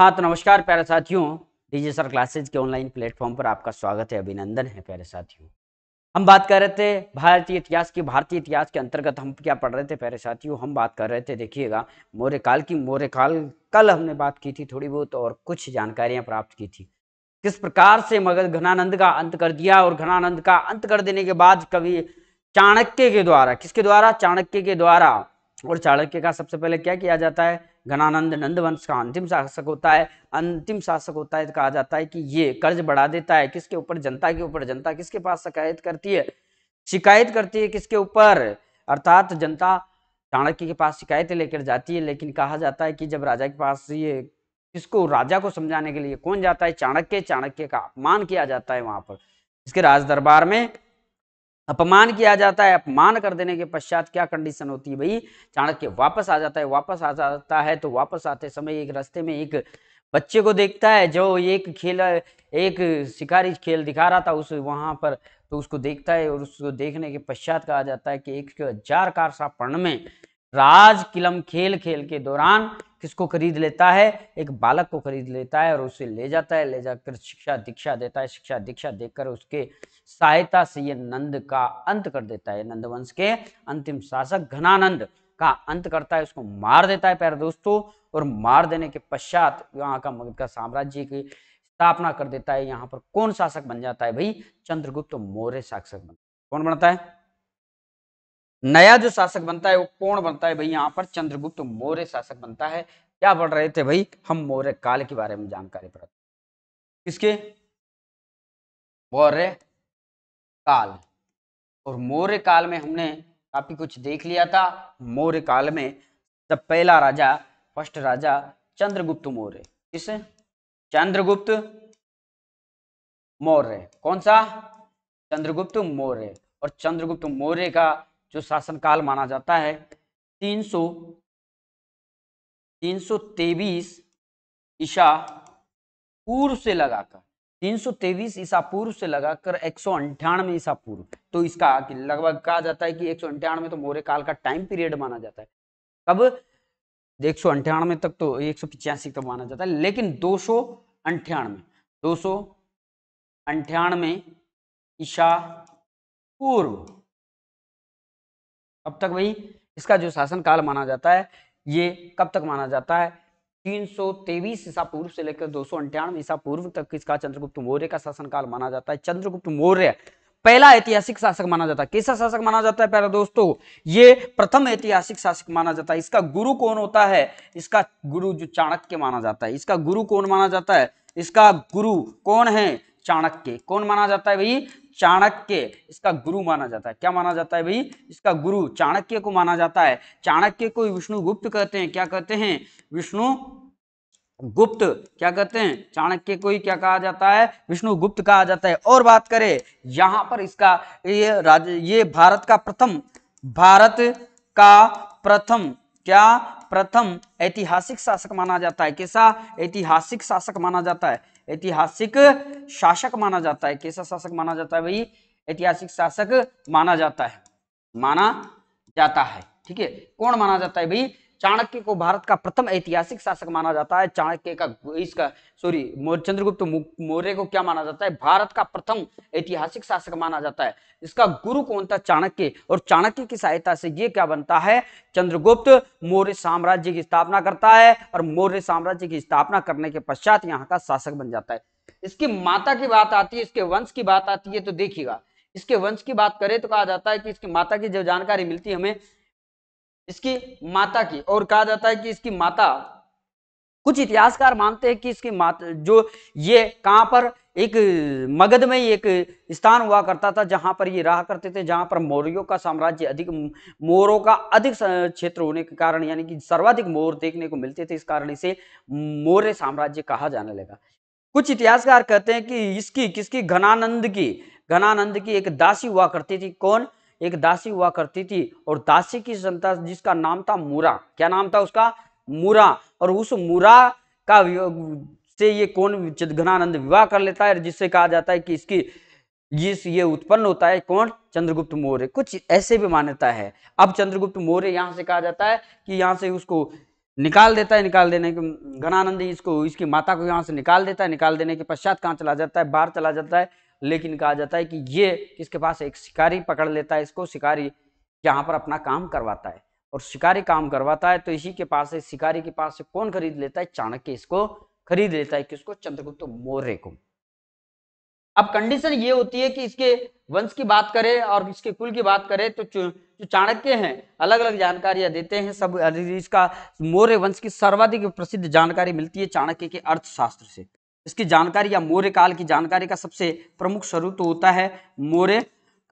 हाँ तो नमस्कार प्यारे साथियों डीजे सर क्लासेज के ऑनलाइन प्लेटफॉर्म पर आपका स्वागत है अभिनंदन है प्यारे साथियों हम बात कर रहे थे भारतीय इतिहास की भारतीय इतिहास के अंतर्गत हम क्या पढ़ रहे थे प्यारे साथियों हम बात कर रहे थे देखिएगा मौर्य काल की मौर्य काल कल हमने बात की थी थोड़ी बहुत और कुछ जानकारियां प्राप्त की थी किस प्रकार से मगध घनानंद का अंत कर दिया और घनानंद का अंत कर देने के बाद कवि चाणक्य के द्वारा किसके द्वारा चाणक्य के द्वारा और चाणक्य का सबसे पहले क्या किया जाता है घनानंद नंदवंश का अंतिम शासक होता है अंतिम शासक होता है तो कहा जाता है कि ये कर्ज बढ़ा देता है किसके ऊपर जनता के ऊपर जनता किसके पास शिकायत करती है शिकायत करती है किसके ऊपर अर्थात जनता चाणक्य के पास शिकायतें लेकर जाती है लेकिन कहा जाता है कि जब राजा के पास ये किसको राजा को समझाने के लिए कौन जाता है चाणक्य चाणक्य का अपमान किया जाता है वहां पर इसके राज दरबार में अपमान किया जाता है अपमान कर देने के पश्चात क्या कंडीशन होती है भाई चाणक्य वापस आ जाता है वापस आ जाता है तो वापस आते समय एक रास्ते में एक बच्चे को देखता है जो एक खेल एक शिकारी खेल दिखा रहा था उस वहाँ पर तो उसको देखता है और उसको देखने के पश्चात कहा जाता है कि एक हजार कार सा पर्ण में राज किलम खेल खेल के दौरान किसको खरीद लेता है एक बालक को खरीद लेता है और उसे ले जाता है ले जाकर शिक्षा दीक्षा देता है शिक्षा दीक्षा देकर उसके सहायता से ये नंद का अंत कर देता है नंद वंश के अंतिम शासक घनानंद का अंत करता है उसको मार देता है प्यारे दोस्तों और मार देने के पश्चात यहाँ का मगध का साम्राज्य की स्थापना कर देता है यहाँ पर कौन शासक बन जाता है भाई चंद्रगुप्त मौर्य शासक बन कौन बनता है नया जो शासक बनता है वो कौन बनता है भाई यहाँ पर चंद्रगुप्त मौर्य शासक बनता है क्या बढ़ रहे थे भाई हम मौर्य काल के बारे में जानकारी प्राप्त किसके मौर्य काल और मौर्य काल में हमने काफी कुछ देख लिया था मौर्य काल में जब पहला राजा फर्स्ट राजा चंद्रगुप्त मौर्य किस चंद्रगुप्त मौर्य कौन सा चंद्रगुप्त मौर्य और चंद्रगुप्त मौर्य का जो शासनकाल माना जाता है तीन सौ तीन सौ तेईस ईसा पूर्व से लगाकर तीन सौ तेईस ईसा पूर्व से लगाकर एक सौ अंठानवे ईसा पूर्व तो इसका लगभग कहा जाता है कि एक सौ अंठानवे तो मौर्य काल का टाइम पीरियड माना जाता है कब एक सौ अंठानवे तक तो एक सौ पिचासी तक माना जाता है लेकिन दो सौ अंठानवे दो सौ अंठानवे ईसा पूर्व कब तक भाई इसका जो शासन काल माना जाता है ये कब तक माना जाता है तीन सौ तेईस ईसा पूर्व से लेकर दो सौ अंठानवे ईसा पूर्व तक इसका चंद्रगुप्त मौर्य का शासनकाल माना जाता है चंद्रगुप्त मौर्य पहला ऐतिहासिक शासक माना जाता है कैसा शासक माना जाता है प्यारा दोस्तों ये प्रथम ऐतिहासिक शासक माना जाता है इसका गुरु कौन होता है इसका गुरु जो चाणक्य माना जाता है इसका गुरु कौन माना जाता है इसका गुरु कौन है चाणक्य कौन माना जाता है भाई चाणक्य इसका गुरु माना जाता है क्या माना जाता है भाई इसका गुरु चाणक्य को माना जाता है चाणक्य को विष्णुगुप्त कहते हैं क्या कहते हैं विष्णु गुप्त क्या कहते हैं चाणक्य को ही क्या कहा जाता है विष्णु गुप्त कहा जाता है और बात करें यहाँ पर इसका ये राज ये भारत का प्रथम भारत का प्रथम क्या प्रथम ऐतिहासिक शासक माना जाता है कैसा ऐतिहासिक शासक माना जाता है ऐतिहासिक शासक माना जाता है कैसा शासक माना जाता है भाई ऐतिहासिक शासक माना जाता है माना जाता है ठीक है कौन माना जाता है भाई चाणक्य को भारत का प्रथम ऐतिहासिक शासक माना जाता है चाणक्य का इसका सॉरी चंद्रगुप्त मौर्य को क्या माना जाता है भारत का प्रथम ऐतिहासिक शासक माना जाता है इसका गुरु कौन था चाणक्य और चाणक्य की सहायता से ये क्या बनता है चंद्रगुप्त मौर्य साम्राज्य की स्थापना करता है और मौर्य साम्राज्य की स्थापना करने के पश्चात यहाँ का शासक बन जाता है इसकी माता की बात आती है इसके वंश की बात आती है तो देखिएगा इसके वंश की बात करें तो कहा जाता है कि इसकी माता की जो जानकारी मिलती है हमें इसकी माता की और कहा जाता है कि इसकी माता कुछ इतिहासकार मानते हैं कि इसकी माता जो ये कहाँ पर एक मगध में एक स्थान हुआ करता था जहां पर ये रहा करते थे जहां पर मौर्यों का साम्राज्य अधिक मोरों का अधिक क्षेत्र होने के कारण यानी कि सर्वाधिक मोर देखने को मिलते थे इस कारण इसे मौर्य साम्राज्य कहा जाने लगा कुछ इतिहासकार कहते हैं कि इसकी किसकी घनानंद की घनानंद की एक दासी हुआ करती थी कौन एक दासी हुआ करती थी और दासी की संतान जिसका नाम था मूरा क्या नाम था उसका मूरा और उस मूरा का से ये कौन चंद्रघनानंद विवाह कर लेता है जिससे कहा जाता है कि इसकी जिस ये उत्पन्न होता है कौन चंद्रगुप्त मौर्य कुछ ऐसे भी मान्यता है अब चंद्रगुप्त मौर्य यहाँ से कहा जाता है कि यहाँ से उसको निकाल देता है निकाल देने के घनानंद इसको इसकी माता को यहाँ से निकाल देता है निकाल देने के पश्चात कहाँ चला जाता है बाहर चला जाता है लेकिन कहा जाता है कि ये इसके पास एक शिकारी पकड़ लेता है इसको शिकारी यहाँ पर अपना काम करवाता है और शिकारी काम करवाता है तो इसी के पास है शिकारी के पास से कौन खरीद लेता है चाणक्य इसको खरीद लेता है किसको चंद्रगुप्त मौर्य को अब कंडीशन ये होती है कि इसके वंश की बात करें और इसके कुल की बात करें तो जो चाणक्य हैं अलग अलग जानकारियां देते हैं सब इसका मौर्य वंश की सर्वाधिक प्रसिद्ध जानकारी मिलती है चाणक्य के अर्थशास्त्र से इसकी जानकारी या मौर्य काल की जानकारी का सबसे प्रमुख स्वरूप तो होता है मौर्य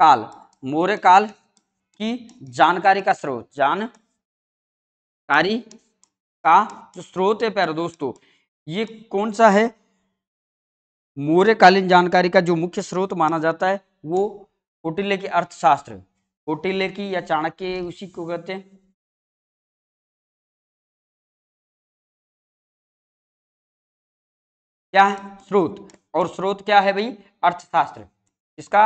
काल मौर्य काल की जानकारी का स्रोत जानकारी का जो स्रोत है प्यारे दोस्तों ये कौन सा है मौर्य कालीन जानकारी का जो मुख्य स्रोत माना जाता है वो कौटिल्य की अर्थशास्त्र कौटिल्य की या चाणक्य उसी को कहते हैं क्या है स्रोत और स्रोत क्या है भाई अर्थशास्त्र इसका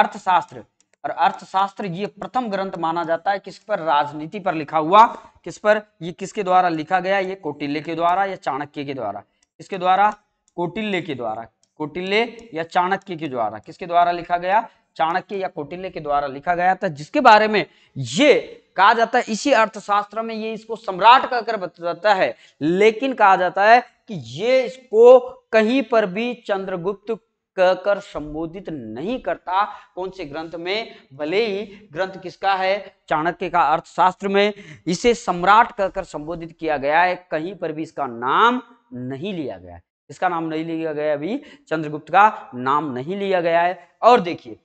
अर्थशास्त्र और अर्थशास्त्र ये प्रथम ग्रंथ माना जाता है किस पर राजनीति पर लिखा हुआ किस पर ये किसके द्वारा लिखा गया ये कोटिल्य के द्वारा या चाणक्य के द्वारा किसके द्वारा कोटिल्य के द्वारा कोटिल्य या चाणक्य के द्वारा किसके द्वारा लिखा गया चाणक्य या कोटिल्य के द्वारा लिखा गया था जिसके बारे में ये कहा जाता है इसी अर्थशास्त्र में ये इसको सम्राट कहकर बताता है लेकिन कहा जाता है कि ये इसको कहीं पर भी चंद्रगुप्त कहकर संबोधित नहीं करता कौन से ग्रंथ में भले ही ग्रंथ किसका है चाणक्य का अर्थशास्त्र में इसे सम्राट कहकर संबोधित किया गया है कहीं पर भी इसका नाम नहीं लिया गया है इसका नाम नहीं लिया गया अभी चंद्रगुप्त का नाम नहीं लिया गया है और देखिए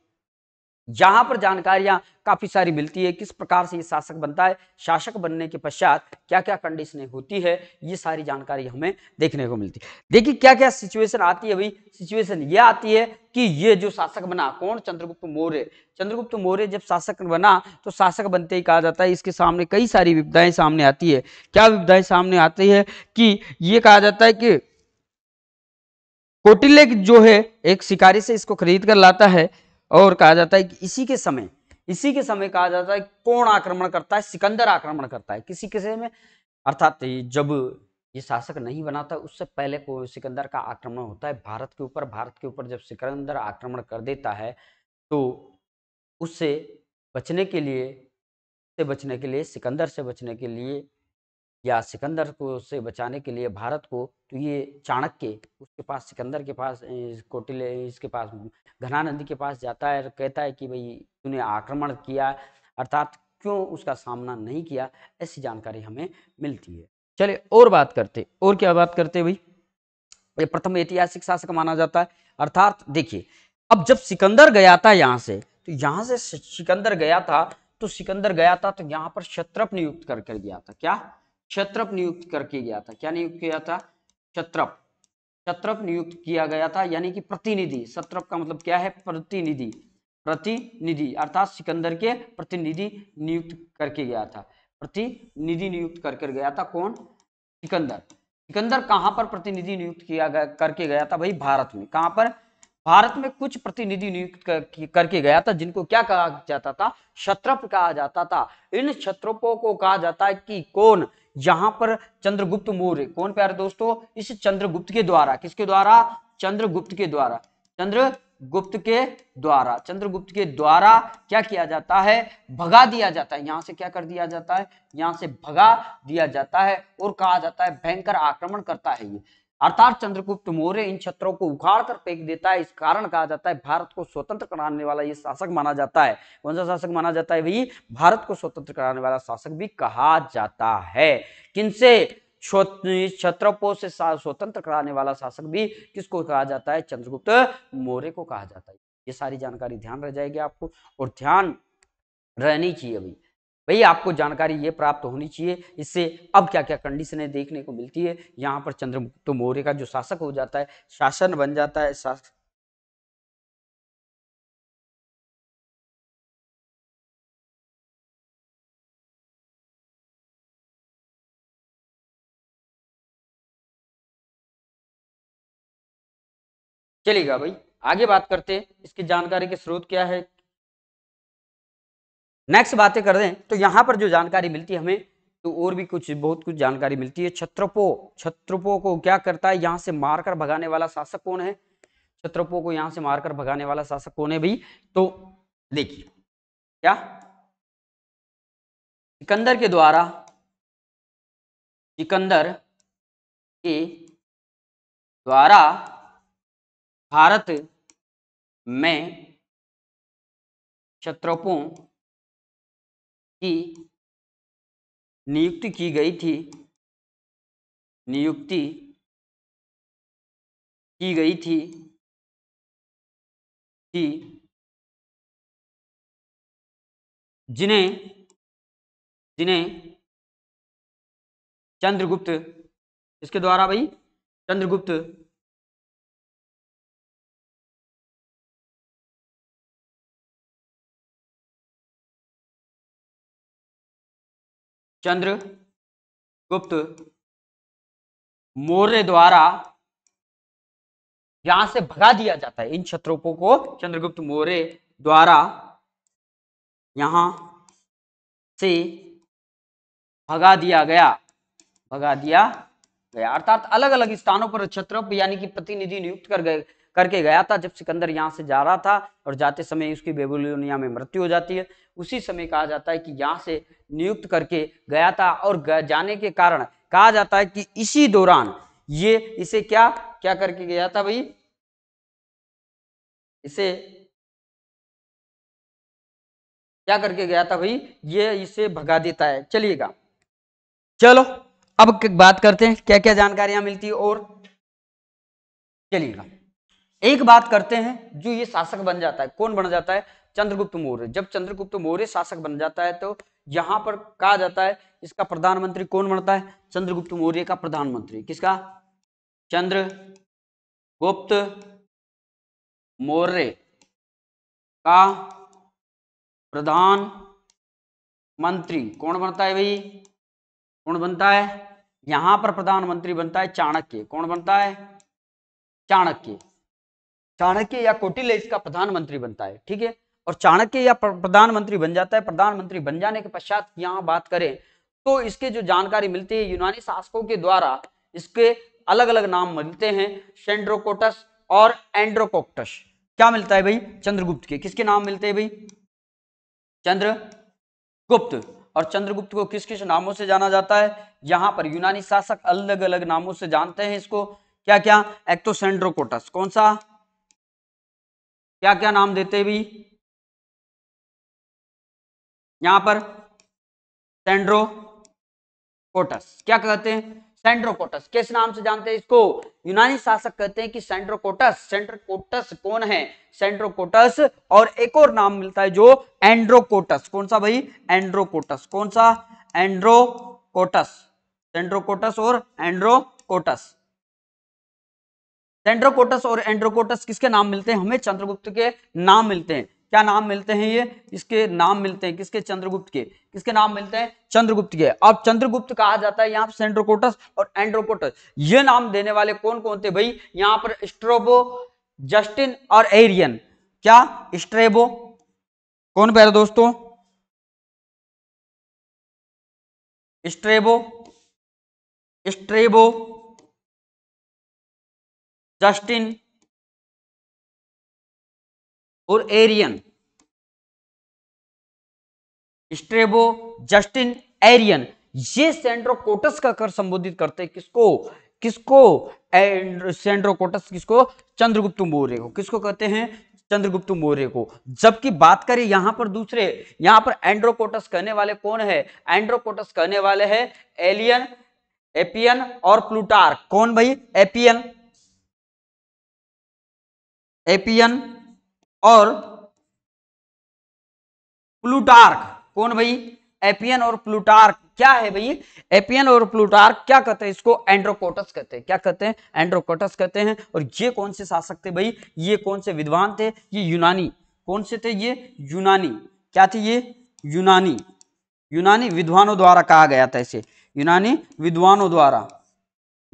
जहां पर जानकारियां काफी सारी मिलती है किस प्रकार से ये शासक बनता है शासक बनने के पश्चात क्या क्या कंडीशन होती है ये सारी जानकारी हमें देखने को मिलती है देखिए क्या क्या सिचुएशन आती है भाई सिचुएशन ये आती है कि ये जो शासक बना कौन चंद्रगुप्त मौर्य चंद्रगुप्त मौर्य जब शासक बना तो शासक बनते ही कहा जाता है इसके सामने कई सारी विविधाएं सामने आती है क्या विविधाएं सामने आती है कि ये कहा जाता है कि कोटिले जो है एक शिकारी से इसको खरीद कर लाता है और कहा जाता है कि इसी के समय इसी के समय कहा जाता है कौन आक्रमण करता है सिकंदर आक्रमण करता है किसी किसी में अर्थात जब ये शासक नहीं बनाता उससे पहले को सिकंदर का आक्रमण होता है भारत के ऊपर भारत के ऊपर जब सिकंदर आक्रमण कर देता है तो उससे बचने के लिए से बचने के लिए सिकंदर से बचने के लिए या सिकंदर को से बचाने के लिए भारत को तो ये चाणक्य उसके पास सिकंदर के पास कोटिल इसके पास घना नदी के पास जाता है और कहता है कि भाई तूने आक्रमण किया अर्थात क्यों उसका सामना नहीं किया ऐसी जानकारी हमें मिलती है चले और बात करते और क्या बात करते भाई ये प्रथम ऐतिहासिक शासक माना जाता है अर्थात देखिए अब जब सिकंदर गया था यहाँ से तो यहाँ से सिकंदर गया था तो सिकंदर गया था तो यहाँ पर क्षत्रप नियुक्त कर कर गया था क्या क्षत्रप नियुक्त करके गया था क्या नियुक्त किया था क्षत्रप क्षत्रप नियुक्त किया गया था यानी कि प्रतिनिधि सत्रप का मतलब क्या है प्रतिनिधि प्रतिनिधि अर्थात सिकंदर के प्रतिनिधि नियुक्त करके गया था प्रतिनिधि नियुक्त करके गया था कौन सिकंदर सिकंदर कहां पर प्रतिनिधि नियुक्त किया गया करके गया था भाई भारत में कहां पर भारत में कुछ प्रतिनिधि नियुक्त करके गया था जिनको क्या कहा जाता था क्षत्रप कहा जाता था इन क्षत्रोपों को कहा जाता है कि कौन जहां पर चंद्रगुप्त मौर्य कौन प्यारे दोस्तों इस चंद्रगुप्त के द्वारा किसके द्वारा चंद्रगुप्त के द्वारा चंद्रगुप्त के द्वारा चंद्रगुप्त के द्वारा क्या किया जाता है भगा दिया जाता है यहाँ से क्या कर दिया जाता है यहाँ से भगा दिया जाता है और कहा जाता है भयंकर आक्रमण करता है ये अर्थात चंद्रगुप्त मौर्य इन छत्रों को उखाड़ कर फेंक देता है इस कारण कहा जाता है भारत को स्वतंत्र कराने वाला ये शासक माना जाता है कौन सा शासक माना जाता है भाई भारत को स्वतंत्र कराने वाला शासक भी कहा जाता है किनसे छत्रपो से स्वतंत्र कराने वाला शासक भी किसको कहा जाता है चंद्रगुप्त मौर्य को कहा जाता है ये सारी जानकारी ध्यान रह जाएगी आपको और ध्यान रहनी चाहिए भाई भाई आपको जानकारी ये प्राप्त होनी चाहिए इससे अब क्या क्या कंडीशनें देखने को मिलती है यहाँ पर चंद्रगुप्त मौर्य का जो शासक हो जाता है शासन बन जाता है शास चलेगा भाई आगे बात करते हैं इसकी जानकारी के स्रोत क्या है नेक्स्ट बातें कर दें तो यहाँ पर जो जानकारी मिलती है हमें तो और भी कुछ बहुत कुछ जानकारी मिलती है छत्रपो छत्रपो को क्या करता है यहाँ से मारकर भगाने वाला शासक कौन है छत्रपो को यहाँ से मारकर भगाने वाला शासक कौन है भाई तो देखिए क्या सिकंदर के द्वारा सिकंदर के द्वारा भारत में छत्रपो की नियुक्ति की गई थी नियुक्ति की गई थी कि जिन्हें जिन्हें चंद्रगुप्त इसके द्वारा भाई चंद्रगुप्त चंद्र गुप्त मौर्य द्वारा यहां से भगा दिया जाता है इन क्षत्रोपों को चंद्रगुप्त मौर्य द्वारा यहां से भगा दिया गया भगा दिया गया अर्थात अलग अलग स्थानों पर क्षत्रप यानी कि प्रतिनिधि नियुक्त कर गए करके गया था जब सिकंदर यहाँ से जा रहा था और जाते समय उसकी बेबुलोनिया में मृत्यु हो जाती है उसी समय कहा जाता है कि यहाँ से नियुक्त करके गया था और जाने के कारण कहा जाता है कि इसी दौरान ये इसे क्या क्या करके गया था भाई इसे क्या करके गया था भाई ये इसे भगा देता है चलिएगा चलो अब बात करते हैं क्या क्या जानकारियां मिलती और चलिएगा एक बात करते हैं जो ये शासक बन जाता है कौन बन जाता है चंद्रगुप्त मौर्य जब चंद्रगुप्त मौर्य शासक बन जाता है तो यहां पर कहा जाता है इसका प्रधानमंत्री कौन बनता है चंद्रगुप्त मौर्य का प्रधानमंत्री किसका चंद्र गुप्त मौर्य का प्रधान मंत्री कौन बनता है भाई कौन बनता है यहां पर प्रधानमंत्री बनता है चाणक्य कौन बनता है चाणक्य चाणक्य या कोटिल्य इसका प्रधानमंत्री बनता है ठीक है और चाणक्य या प्रधानमंत्री बन जाता है प्रधानमंत्री बन जाने के पश्चात यहाँ बात करें तो इसके जो जानकारी मिलती है यूनानी शासकों के द्वारा इसके अलग अलग नाम मिलते हैं सेंड्रोकोटस और एंड्रोकोक्टस क्या मिलता है भाई चंद्रगुप्त के किसके नाम मिलते हैं भाई चंद्रगुप्त और चंद्रगुप्त को किस किस नामों से जाना जाता है यहाँ पर यूनानी शासक अलग अलग नामों से जानते हैं इसको क्या क्या एक तो सेंड्रोकोटस कौन सा क्या क्या नाम देते भी यहां पर सेंड्रोकोटस क्या कहते हैं सेंड्रोकोटस किस नाम से जानते हैं इसको यूनानी शासक कहते हैं कि सेंड्रोकोटस सेंड्रोकोटस कौन है सेंड्रोकोटस और एक और नाम मिलता है जो एंड्रोकोटस कौन सा भाई एंड्रोकोटस कौन सा एंड्रोकोटस सेंड्रोकोटस और एंड्रोकोटस सेंड्रोकोटस और एंड्रोकोटस किसके नाम मिलते हैं हमें चंद्रगुप्त के नाम मिलते हैं क्या नाम मिलते हैं ये इसके नाम मिलते हैं किसके चंद्रगुप्त के किसके नाम मिलते हैं चंद्रगुप्त के अब चंद्रगुप्त कहा जाता है यहाँ सेंड्रोकोटस और एंड्रोकोटस ये नाम देने वाले कौन कौन थे भाई यहाँ पर स्ट्रोबो जस्टिन और एरियन क्या स्ट्रेबो कौन पैर दोस्तों स्ट्रेबो स्ट्रेबो जस्टिन और एरियन स्ट्रेबो जस्टिन एरियन ये सेंड्रोकोटस का कर संबोधित करते हैं किसको किसको सेंड्रोकोटस किसको चंद्रगुप्त मौर्य को किसको कहते हैं चंद्रगुप्त मौर्य को जबकि बात करें यहां पर दूसरे यहां पर एंड्रोकोटस कहने वाले कौन है एंड्रोकोटस कहने वाले हैं एलियन एपियन और प्लूटार्क कौन भाई एपियन एपियन और प्लूटार्क कौन भाई एपियन और प्लूटार्क क्या है भाई एपियन और प्लूटार्क क्या कहते हैं इसको एंड्रोकोटस कहते हैं क्या कहते हैं एंड्रोकोटस कहते हैं और ये कौन से शासक थे भाई ये कौन से विद्वान थे ये यूनानी कौन से थे ये यूनानी क्या थे ये यूनानी यूनानी विद्वानों द्वारा कहा गया था इसे यूनानी विद्वानों द्वारा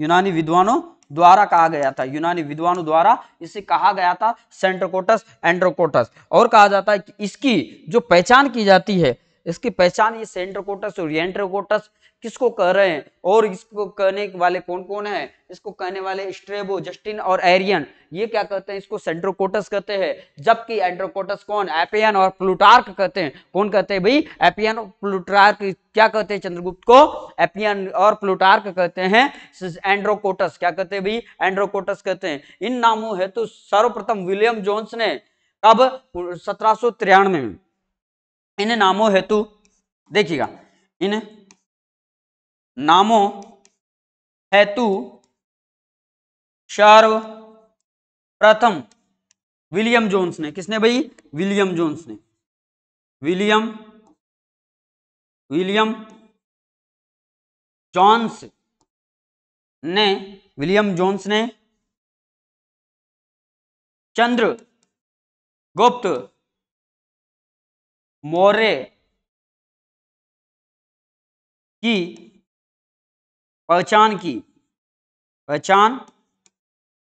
यूनानी विद्वानों द्वारा कहा गया था यूनानी विद्वानों द्वारा इसे कहा गया था सेंट्रोकोटस एंड्रोकोटस और कहा जाता है कि इसकी जो पहचान की जाती है इसकी पहचान ये सेंट्रोकोटस और एंट्रोकोटस किसको कह रहे हैं और इसको कहने वाले कौन कौन है इसको कहने वाले स्ट्रेबो जस्टिन और एरियन ये क्या कहते हैं इसको सेंड्रोकोटस कहते हैं जबकि एंड्रोकोटस कौन एपियन और प्लूटार्क कहते हैं कौन कहते हैं भाई एपियन और प्लूटार्क क्या कहते हैं चंद्रगुप्त को एपियन और प्लूटार्क कहते हैं एंड्रोकोटस क्या कहते हैं भाई एंड्रोकोटस कहते हैं इन नामों हेतु सर्वप्रथम विलियम जोन्स ने कब सत्रह में इन नामों हेतु देखिएगा इन नामो हेतु सर्व प्रथम विलियम जोन्स ने किसने भाई विलियम जोन्स ने विलियम विलियम जॉन्स ने विलियम जोन्स ने चंद्र गुप्त मौर्य की पहचान की पहचान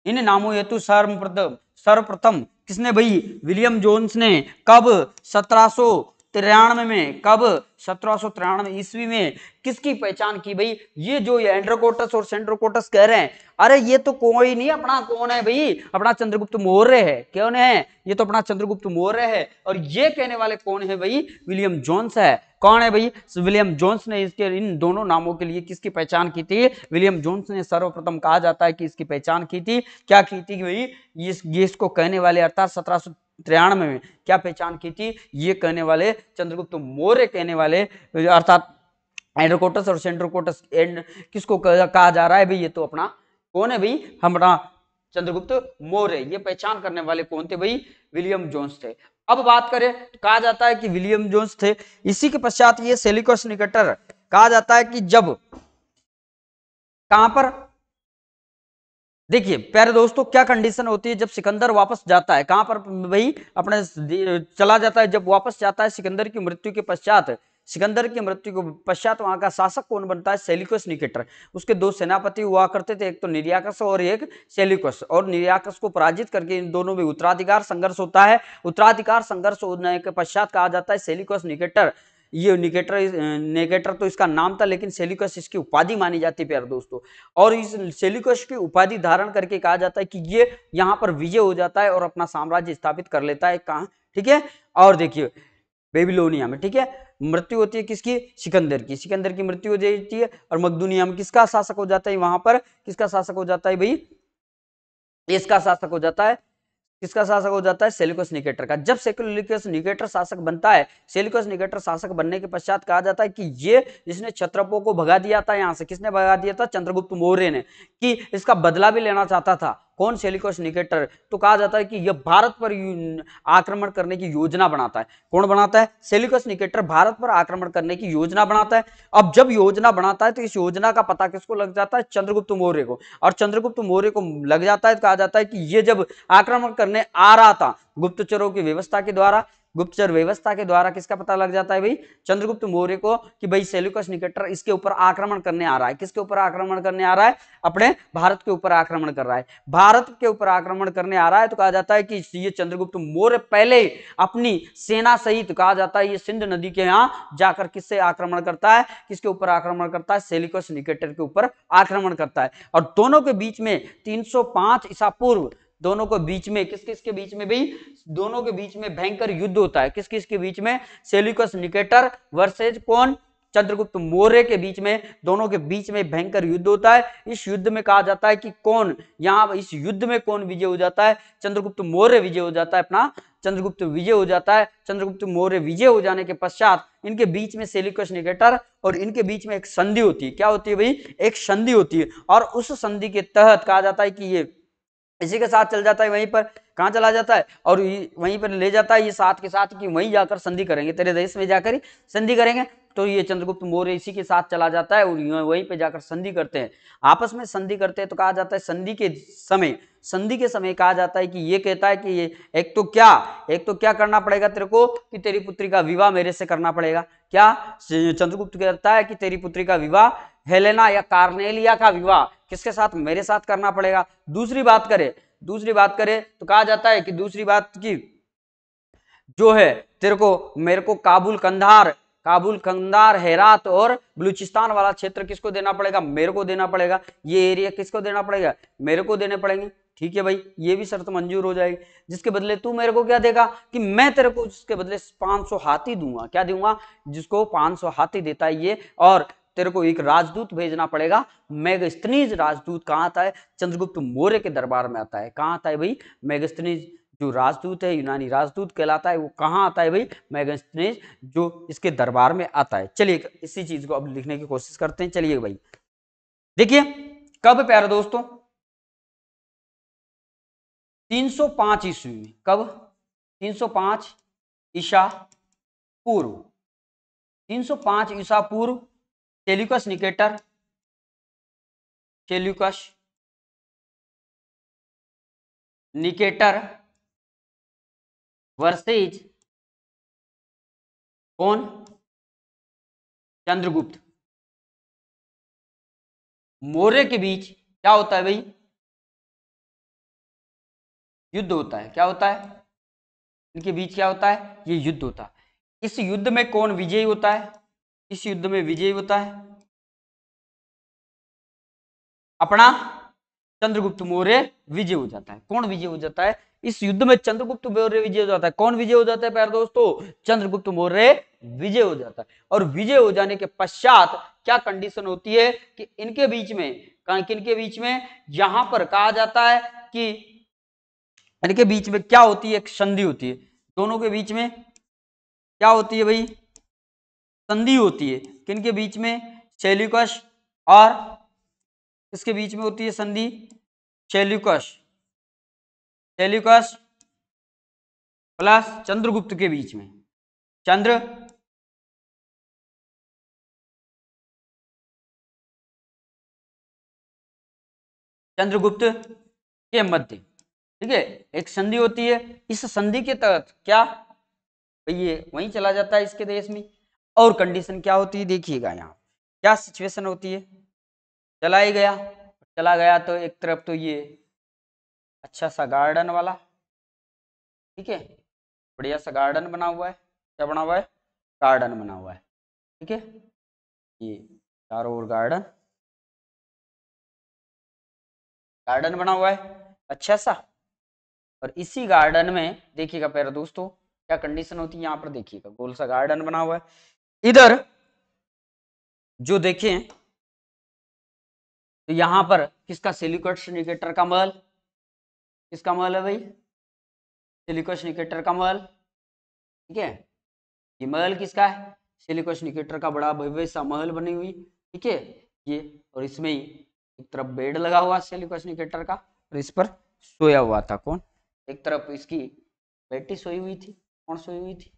इन नामों हेतु सर्वप्रथम सर्वप्रथम किसने भाई विलियम जोन्स ने कब सत्रह तिरानवे में कब सत्रह तिरानवे ईस्वी में किसकी पहचान की भाई ये जो ये एंड्रोकोटस और सेंड्रोकोटस कह रहे हैं अरे ये तो कोई नहीं अपना कौन है भाई अपना चंद्रगुप्त मौर्य है क्यों है ये तो अपना चंद्रगुप्त मौर्य है और ये कहने वाले कौन है भाई विलियम जोन्स है कौन है भाई विलियम जोन्स ने इसके इन दोनों नामों के लिए किसकी पहचान की थी विलियम जोन्स ने सर्वप्रथम कहा जाता है कि इसकी पहचान की थी क्या की थी भाई इस गेस को कहने वाले अर्थात सत्रह तिरानवे में क्या पहचान की थी ये कहने वाले चंद्रगुप्त मौर्य कहने वाले अर्थात एंड्रोकोटस और सेंड्रोकोटस एंड किसको कहा जा रहा है भाई ये तो अपना कौन है भाई हमारा चंद्रगुप्त मौर्य ये पहचान करने वाले कौन थे भाई विलियम जोन्स थे अब बात करें तो कहा जाता है कि विलियम जोन्स थे इसी के पश्चात ये सेलिकोस निकटर कहा जाता है कि जब कहां पर देखिए प्यारे दोस्तों क्या कंडीशन होती है जब सिकंदर वापस जाता है कहां पर भाई अपने चला जाता है जब वापस जाता है सिकंदर की मृत्यु के पश्चात सिकंदर की मृत्यु के पश्चात वहां का शासक कौन बनता है सेलिकस निकेटर उसके दो सेनापति हुआ करते थे एक तो निर्याकस और एक सेलिकस और निर्याकस को पराजित करके इन दोनों में उत्तराधिकार संघर्ष होता है उत्तराधिकार संघर्ष होने के पश्चात कहा जाता है सेलिकस निकेटर ये निकेटर निकेटर तो इसका नाम था लेकिन सेलिकस इसकी उपाधि मानी जाती प्यार दोस्तों और इस सेलिकस की उपाधि धारण करके कहा जाता है कि ये यहाँ पर विजय हो जाता है और अपना साम्राज्य स्थापित कर लेता है कहा ठीक है और देखिए बेबीलोनिया में ठीक है मृत्यु होती है किसकी सिकंदर की सिकंदर की मृत्यु हो जाती है और मकदुनिया में किसका शासक हो जाता है वहां पर किसका शासक हो जाता है भाई इसका शासक हो जाता है किसका शासक हो जाता है सेलिकोस निकेटर का जब सेलिकोस निकेटर शासक बनता है सेलिकोस निकेटर शासक बनने के पश्चात कहा जाता है कि ये जिसने छत्रपो को भगा दिया था यहाँ से किसने भगा दिया था चंद्रगुप्त मौर्य ने कि इसका बदला भी लेना चाहता था कौन सेलिकोस निकेटर तो कहा जाता है कि यह भारत पर आक्रमण करने की योजना बनाता है कौन बनाता है सेलिकोस निकेटर भारत पर आक्रमण करने की योजना बनाता है अब जब योजना बनाता है तो इस योजना का पता किसको लग जाता है चंद्रगुप्त मौर्य को और चंद्रगुप्त मौर्य को लग जाता है तो कहा जाता है कि ये जब आक्रमण करने आ रहा था गुप्तचरों की व्यवस्था के द्वारा गुप्तचर व्यवस्था के द्वारा किसका पता लग जाता है भाई चंद्रगुप्त मौर्य को कि भाई सेल्युकस निकेटर इसके ऊपर आक्रमण करने आ रहा है किसके ऊपर आक्रमण करने आ रहा है अपने भारत के ऊपर आक्रमण कर रहा है भारत के ऊपर आक्रमण करने आ रहा है तो कहा जाता है कि ये चंद्रगुप्त मौर्य पहले अपनी सेना सहित तो कहा जाता है ये सिंध नदी के यहाँ जाकर किससे आक्रमण करता है किसके ऊपर आक्रमण करता है सेल्युकस निकेटर के ऊपर आक्रमण करता है और दोनों के बीच में 305 ईसा पूर्व दोनों को बीच में किस किस के बीच में भाई दोनों के बीच में भयंकर युद्ध होता है किस किस के बीच में सेल्यूकस निकेटर वर्सेज कौन चंद्रगुप्त मौर्य के बीच में दोनों के बीच में भयंकर युद्ध होता है इस युद्ध में कहा जाता है कि कौन यहाँ इस युद्ध में कौन विजय हो जाता है चंद्रगुप्त मौर्य विजय हो जाता है अपना चंद्रगुप्त विजय हो जाता है चंद्रगुप्त मौर्य विजय हो जाने के पश्चात इनके बीच में सेलिकस निकेटर और इनके बीच में एक संधि होती है क्या होती है भाई एक संधि होती है और उस संधि के तहत कहा जाता है कि ये इसी के साथ चल जाता है वहीं पर कहाँ चला जाता है और वहीं पर ले जाता है ये साथ के साथ कि वहीं जाकर संधि करेंगे तेरे देश में जाकर ही संधि करेंगे तो ये चंद्रगुप्त मौर्य इसी के साथ चला जाता है और वहीं पे जाकर संधि करते हैं आपस में संधि करते हैं तो कहा जाता है संधि के समय संधि के समय कहा जाता है कि ये कहता है कि ये एक तो क्या एक तो क्या करना पड़ेगा तेरे को कि तेरी पुत्री का विवाह मेरे से करना पड़ेगा क्या चंद्रगुप्त कहता है कि तेरी पुत्री का विवाह हेलेना या कार्नेलिया का विवाह किसके साथ मेरे साथ करना पड़ेगा दूसरी बात करें दूसरी बात करें तो कहा जाता है कि दूसरी बात की जो है तेरे को मेरे को काबुल कंधार काबुल कंधार हेरात और बलूचिस्तान वाला क्षेत्र किसको देना पड़ेगा मेरे को देना पड़ेगा ये एरिया किसको देना पड़ेगा मेरे को देने पड़ेंगे ठीक है भाई ये भी शर्त मंजूर हो जाएगी जिसके बदले तू मेरे को क्या देगा कि मैं तेरे को उसके बदले 500 हाथी दूंगा क्या दूंगा जिसको 500 हाथी देता है ये और तेरे को एक राजदूत भेजना पड़ेगा मेगस्तनीज राजदूत कहाँ आता है चंद्रगुप्त मौर्य के दरबार में आता है कहाँ आता है भाई मेगस्तनीज जो राजदूत है यूनानी राजदूत कहलाता है वो कहाँ आता है भाई मैगस्तनेज जो इसके दरबार में आता है चलिए इसी चीज को अब लिखने की कोशिश करते हैं चलिए भाई देखिए कब प्यारे दोस्तों 305 ईस्वी में कब 305 ईसा पूर्व 305 ईसा पूर्व Seleucus Nicator Seleucus Nicator versus कौन चंद्रगुप्त मौर्य के बीच क्या होता है भाई युद्ध होता है क्या होता है इनके बीच क्या होता है ये युद्ध होता है इस युद्ध में कौन विजयी होता है इस युद्ध में विजयी होता है अपना चंद्रगुप्त मौर्य विजय हो जाता है कौन विजय हो जाता है इस युद्ध में चंद्रगुप्त मौर्य विजय हो जाता है कौन विजय हो जाता है प्यार दोस्तों चंद्रगुप्त मौर्य विजय हो जाता है और विजय हो जाने के पश्चात क्या कंडीशन होती है कि इनके बीच में किनके बीच में यहां पर कहा जाता है कि यानी कि बीच में क्या होती है एक संधि होती है दोनों के बीच में क्या होती है भाई संधि होती है किन के बीच में शैल्युकश और इसके बीच में होती है संधि शैल्युकश शैल्युकश प्लस चंद्रगुप्त के बीच में चंद्र चंद्रगुप्त के मध्य ठीक है एक संधि होती है इस संधि के तहत क्या ये वहीं चला जाता है इसके देश में और कंडीशन क्या होती है देखिएगा यहाँ क्या सिचुएशन होती है चला ही गया चला गया तो एक तरफ तो ये अच्छा सा गार्डन वाला ठीक है बढ़िया सा गार्डन बना हुआ है क्या बना हुआ है गार्डन बना हुआ है ठीक है ये चारों ओर गार्डन गार्डन बना हुआ है अच्छा सा और इसी गार्डन में देखिएगा प्यारे दोस्तों क्या कंडीशन होती है यहाँ पर देखिएगा गोल सा गार्डन बना हुआ है इधर जो देखें तो यहां पर किसका सिलिकट सिंडिकेटर का महल किसका महल है भाई सिलिकट सिंडिकेटर का महल ठीक है ये महल किसका है सिलिकट सिंडिकेटर का बड़ा भव्य सा महल बनी हुई ठीक है ये और इसमें ही एक तरफ बेड लगा हुआ सिलिकट सिंडिकेटर का और इस पर सोया हुआ था कौन एक तरफ इसकी बेटी सोई हुई थी कौन सोई हुई थी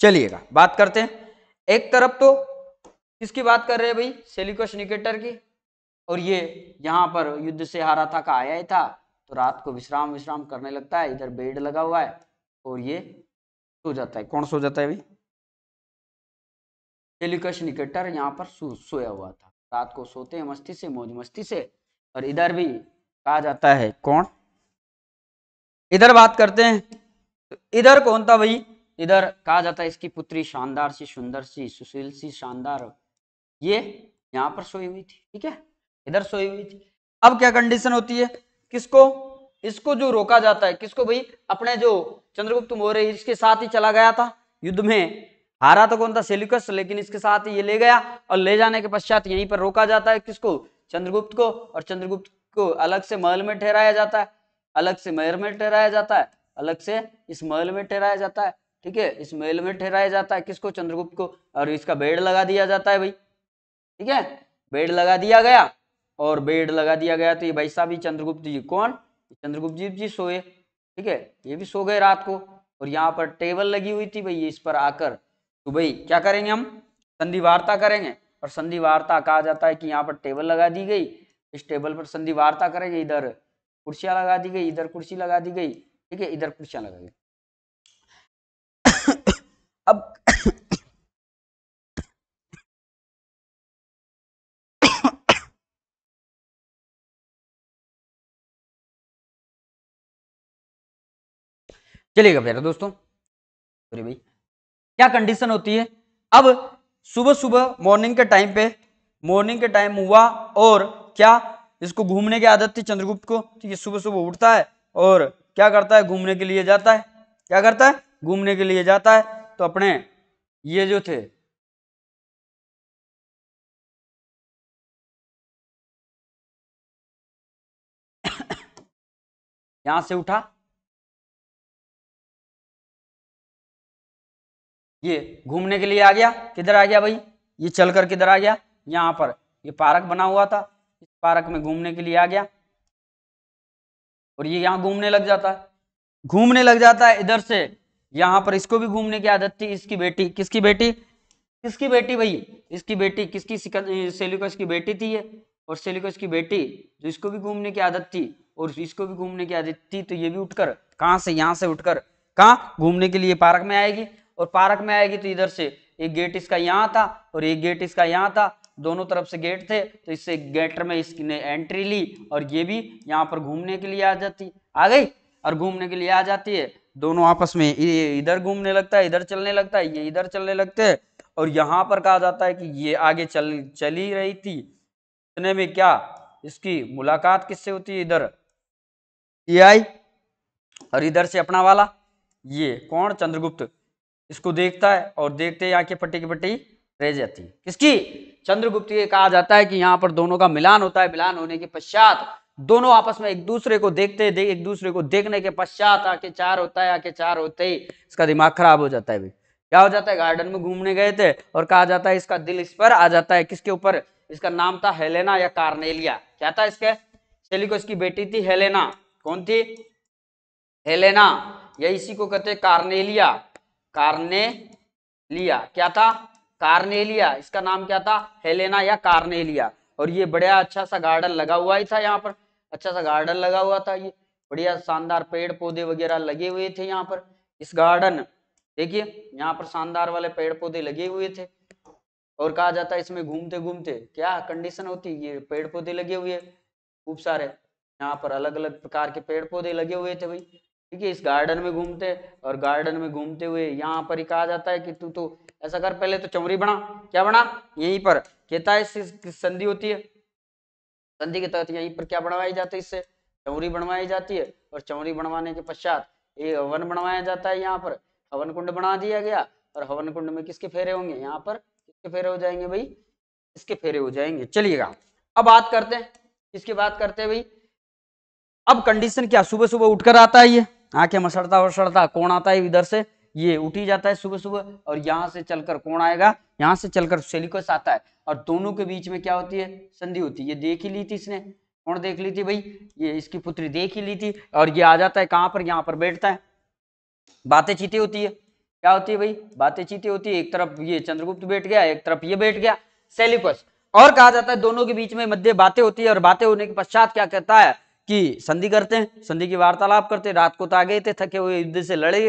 चलिएगा बात करते हैं एक तरफ तो किसकी बात कर रहे हैं भाई सेलिकोस निकेटर की और ये यहाँ पर युद्ध से हारा था का आया ही था तो रात को विश्राम विश्राम करने लगता है इधर बेड लगा हुआ है और ये सो जाता है कौन सो जाता है भाई सेलिकस निकेटर यहाँ पर सो, सोया हुआ था रात को सोते हैं मस्ती से मौज मस्ती से और इधर भी कहा जाता है कौन इधर बात करते हैं तो इधर कौन था भाई इधर कहा जाता है इसकी पुत्री शानदार सी सुंदर सी सुशील सी शानदार ये यहाँ पर सोई हुई थी ठीक है इधर सोई हुई थी अब क्या कंडीशन होती है किसको इसको जो रोका जाता है किसको भाई अपने जो चंद्रगुप्त मौर्य इसके साथ ही चला गया था युद्ध में हारा तो कौन था सेल्यूकस लेकिन इसके साथ ये ले गया और ले जाने के पश्चात यहीं पर रोका जाता है किसको चंद्रगुप्त को और चंद्रगुप्त को अलग से महल में ठहराया जाता है अलग से महर में ठहराया जाता है अलग से इस महल में ठहराया जाता है ठीक है इस महल में ठहराया जाता है किसको चंद्रगुप्त को और इसका बेड लगा दिया जाता है भाई ठीक है बेड लगा दिया गया और बेड लगा दिया गया तो ये भाई साहब चंद्रगुप्त जी कौन चंद्रगुप्त जी जी सोए ठीक है ये भी सो गए रात को और यहाँ पर टेबल लगी हुई थी भाई इस पर आकर तो भाई क्या करेंगे हम संधि वार्ता करेंगे और संधि वार्ता कहा जाता है कि यहाँ पर टेबल लगा दी गई इस टेबल पर संधि वार्ता करेंगे इधर कुर्सियां लगा दी गई इधर कुर्सी लगा दी गई ठीक है इधर कुर्सियां लगा गई अब चलिएगा प्यारे दोस्तों अरे भाई क्या कंडीशन होती है अब सुबह सुबह मॉर्निंग के टाइम पे मॉर्निंग के टाइम हुआ और क्या जिसको घूमने की आदत थी चंद्रगुप्त को ठीक है सुबह सुबह उठता है और क्या करता है घूमने के लिए जाता है क्या करता है घूमने के लिए जाता है तो अपने ये जो थे यहां से उठा ये घूमने के लिए आ गया किधर आ गया भाई ये चलकर किधर आ गया यहां पर ये पार्क बना हुआ था पार्क में घूमने के लिए आ गया और ये यहाँ घूमने लग जाता है घूमने लग जाता है इधर से यहाँ पर इसको भी घूमने की आदत थी इसकी बेटी किसकी बेटी किसकी बेटी भाई इसकी बेटी किसकी सेलिकस की बेटी थी ये और सेलिकस की बेटी जो तो इसको भी घूमने की आदत थी और इसको भी घूमने की आदत थी तो ये भी उठकर कहाँ से यहाँ से उठकर कहा घूमने के लिए पार्क में आएगी और पार्क में आएगी तो इधर से एक गेट इसका यहाँ था और एक गेट इसका यहाँ था दोनों तरफ से गेट थे तो इससे गेटर में इसने एंट्री ली और ये भी यहाँ पर घूमने के लिए आ जाती आ गई और घूमने के लिए आ जाती है दोनों आपस में इधर घूमने लगता है इधर चलने लगता है ये इधर चलने लगते हैं और यहाँ पर कहा जाता है कि ये आगे चल चली रही थी इतने में क्या इसकी मुलाकात किससे होती है इधर ये आई और इधर से अपना वाला ये कौन चंद्रगुप्त इसको देखता है और देखते यहाँ के पट्टी की पट्टी प्रेज्य थी किसकी चंद्रगुप्त ये कहा जाता है कि यहाँ पर दोनों का मिलान होता है मिलान होने के पश्चात दोनों आपस में एक दूसरे को देखते दे, एक दूसरे को देखने के पश्चात आके चार होता है आके चार होते ही इसका दिमाग खराब हो जाता है भी क्या हो जाता है गार्डन में घूमने गए थे और कहा जाता है इसका दिल इस पर आ जाता है किसके ऊपर इसका नाम था हेलेना या कार्नेलिया क्या था इसके शैली को इसकी बेटी थी हेलेना कौन थी हेलेना या इसी को कहते कार्नेलिया कार्नेलिया क्या था कार्नेलिया इसका नाम क्या था हेलेना या कार्नेलिया और ये बढ़िया अच्छा सा गार्डन लगा हुआ ही था यहाँ पर अच्छा सा गार्डन लगा हुआ था ये बढ़िया शानदार पेड़ पौधे वगैरह लगे हुए थे यहाँ पर इस गार्डन देखिए यहाँ पर शानदार वाले पेड़ पौधे लगे हुए थे और कहा जाता है इसमें घूमते घूमते क्या कंडीशन होती ये पेड़ पौधे लगे हुए खूब सारे यहाँ पर अलग अलग प्रकार के पेड़ पौधे लगे हुए थे भाई ठीक है इस गार्डन में घूमते और गार्डन में घूमते हुए यहाँ पर ही कहा जाता है कि तू तो ऐसा कर पहले तो चमरी बना क्या बना यहीं पर कहता है संधि होती है संधि के तहत यहीं पर क्या बनवाई जाती है इससे चमरी बनवाई जाती है और चमरी बनवाने के पश्चात ये हवन बनवाया जाता है यहाँ पर हवन कुंड बना दिया गया और हवन कुंड में किसके फेरे होंगे यहाँ पर किसके फेरे हो जाएंगे भाई इसके फेरे हो जाएंगे चलिएगा अब बात करते हैं इसकी बात करते हैं भाई अब कंडीशन क्या सुबह सुबह उठकर आता है ये आंखें मसड़ता वसड़ता कौन आता है इधर से ये उठी जाता है सुबह सुबह और यहाँ से चलकर कौन आएगा यहाँ से चलकर सेलिकस आता है और दोनों के बीच में क्या होती है संधि होती है ये देख ही ली थी इसने कौन देख ली थी भाई ये इसकी पुत्री देख ही ली थी और ये आ जाता है कहाँ पर यहाँ पर बैठता है बातें चीते होती है क्या होती है भाई बातें चीते होती है एक तरफ ये चंद्रगुप्त बैठ गया एक तरफ ये बैठ गया सेलिकस और कहा जाता है दोनों के बीच में मध्य बातें होती है और बातें होने के पश्चात क्या कहता है कि संधि करते हैं संधि की वार्तालाप करते रात को तो आ गए थे थके हुए युद्ध से लड़े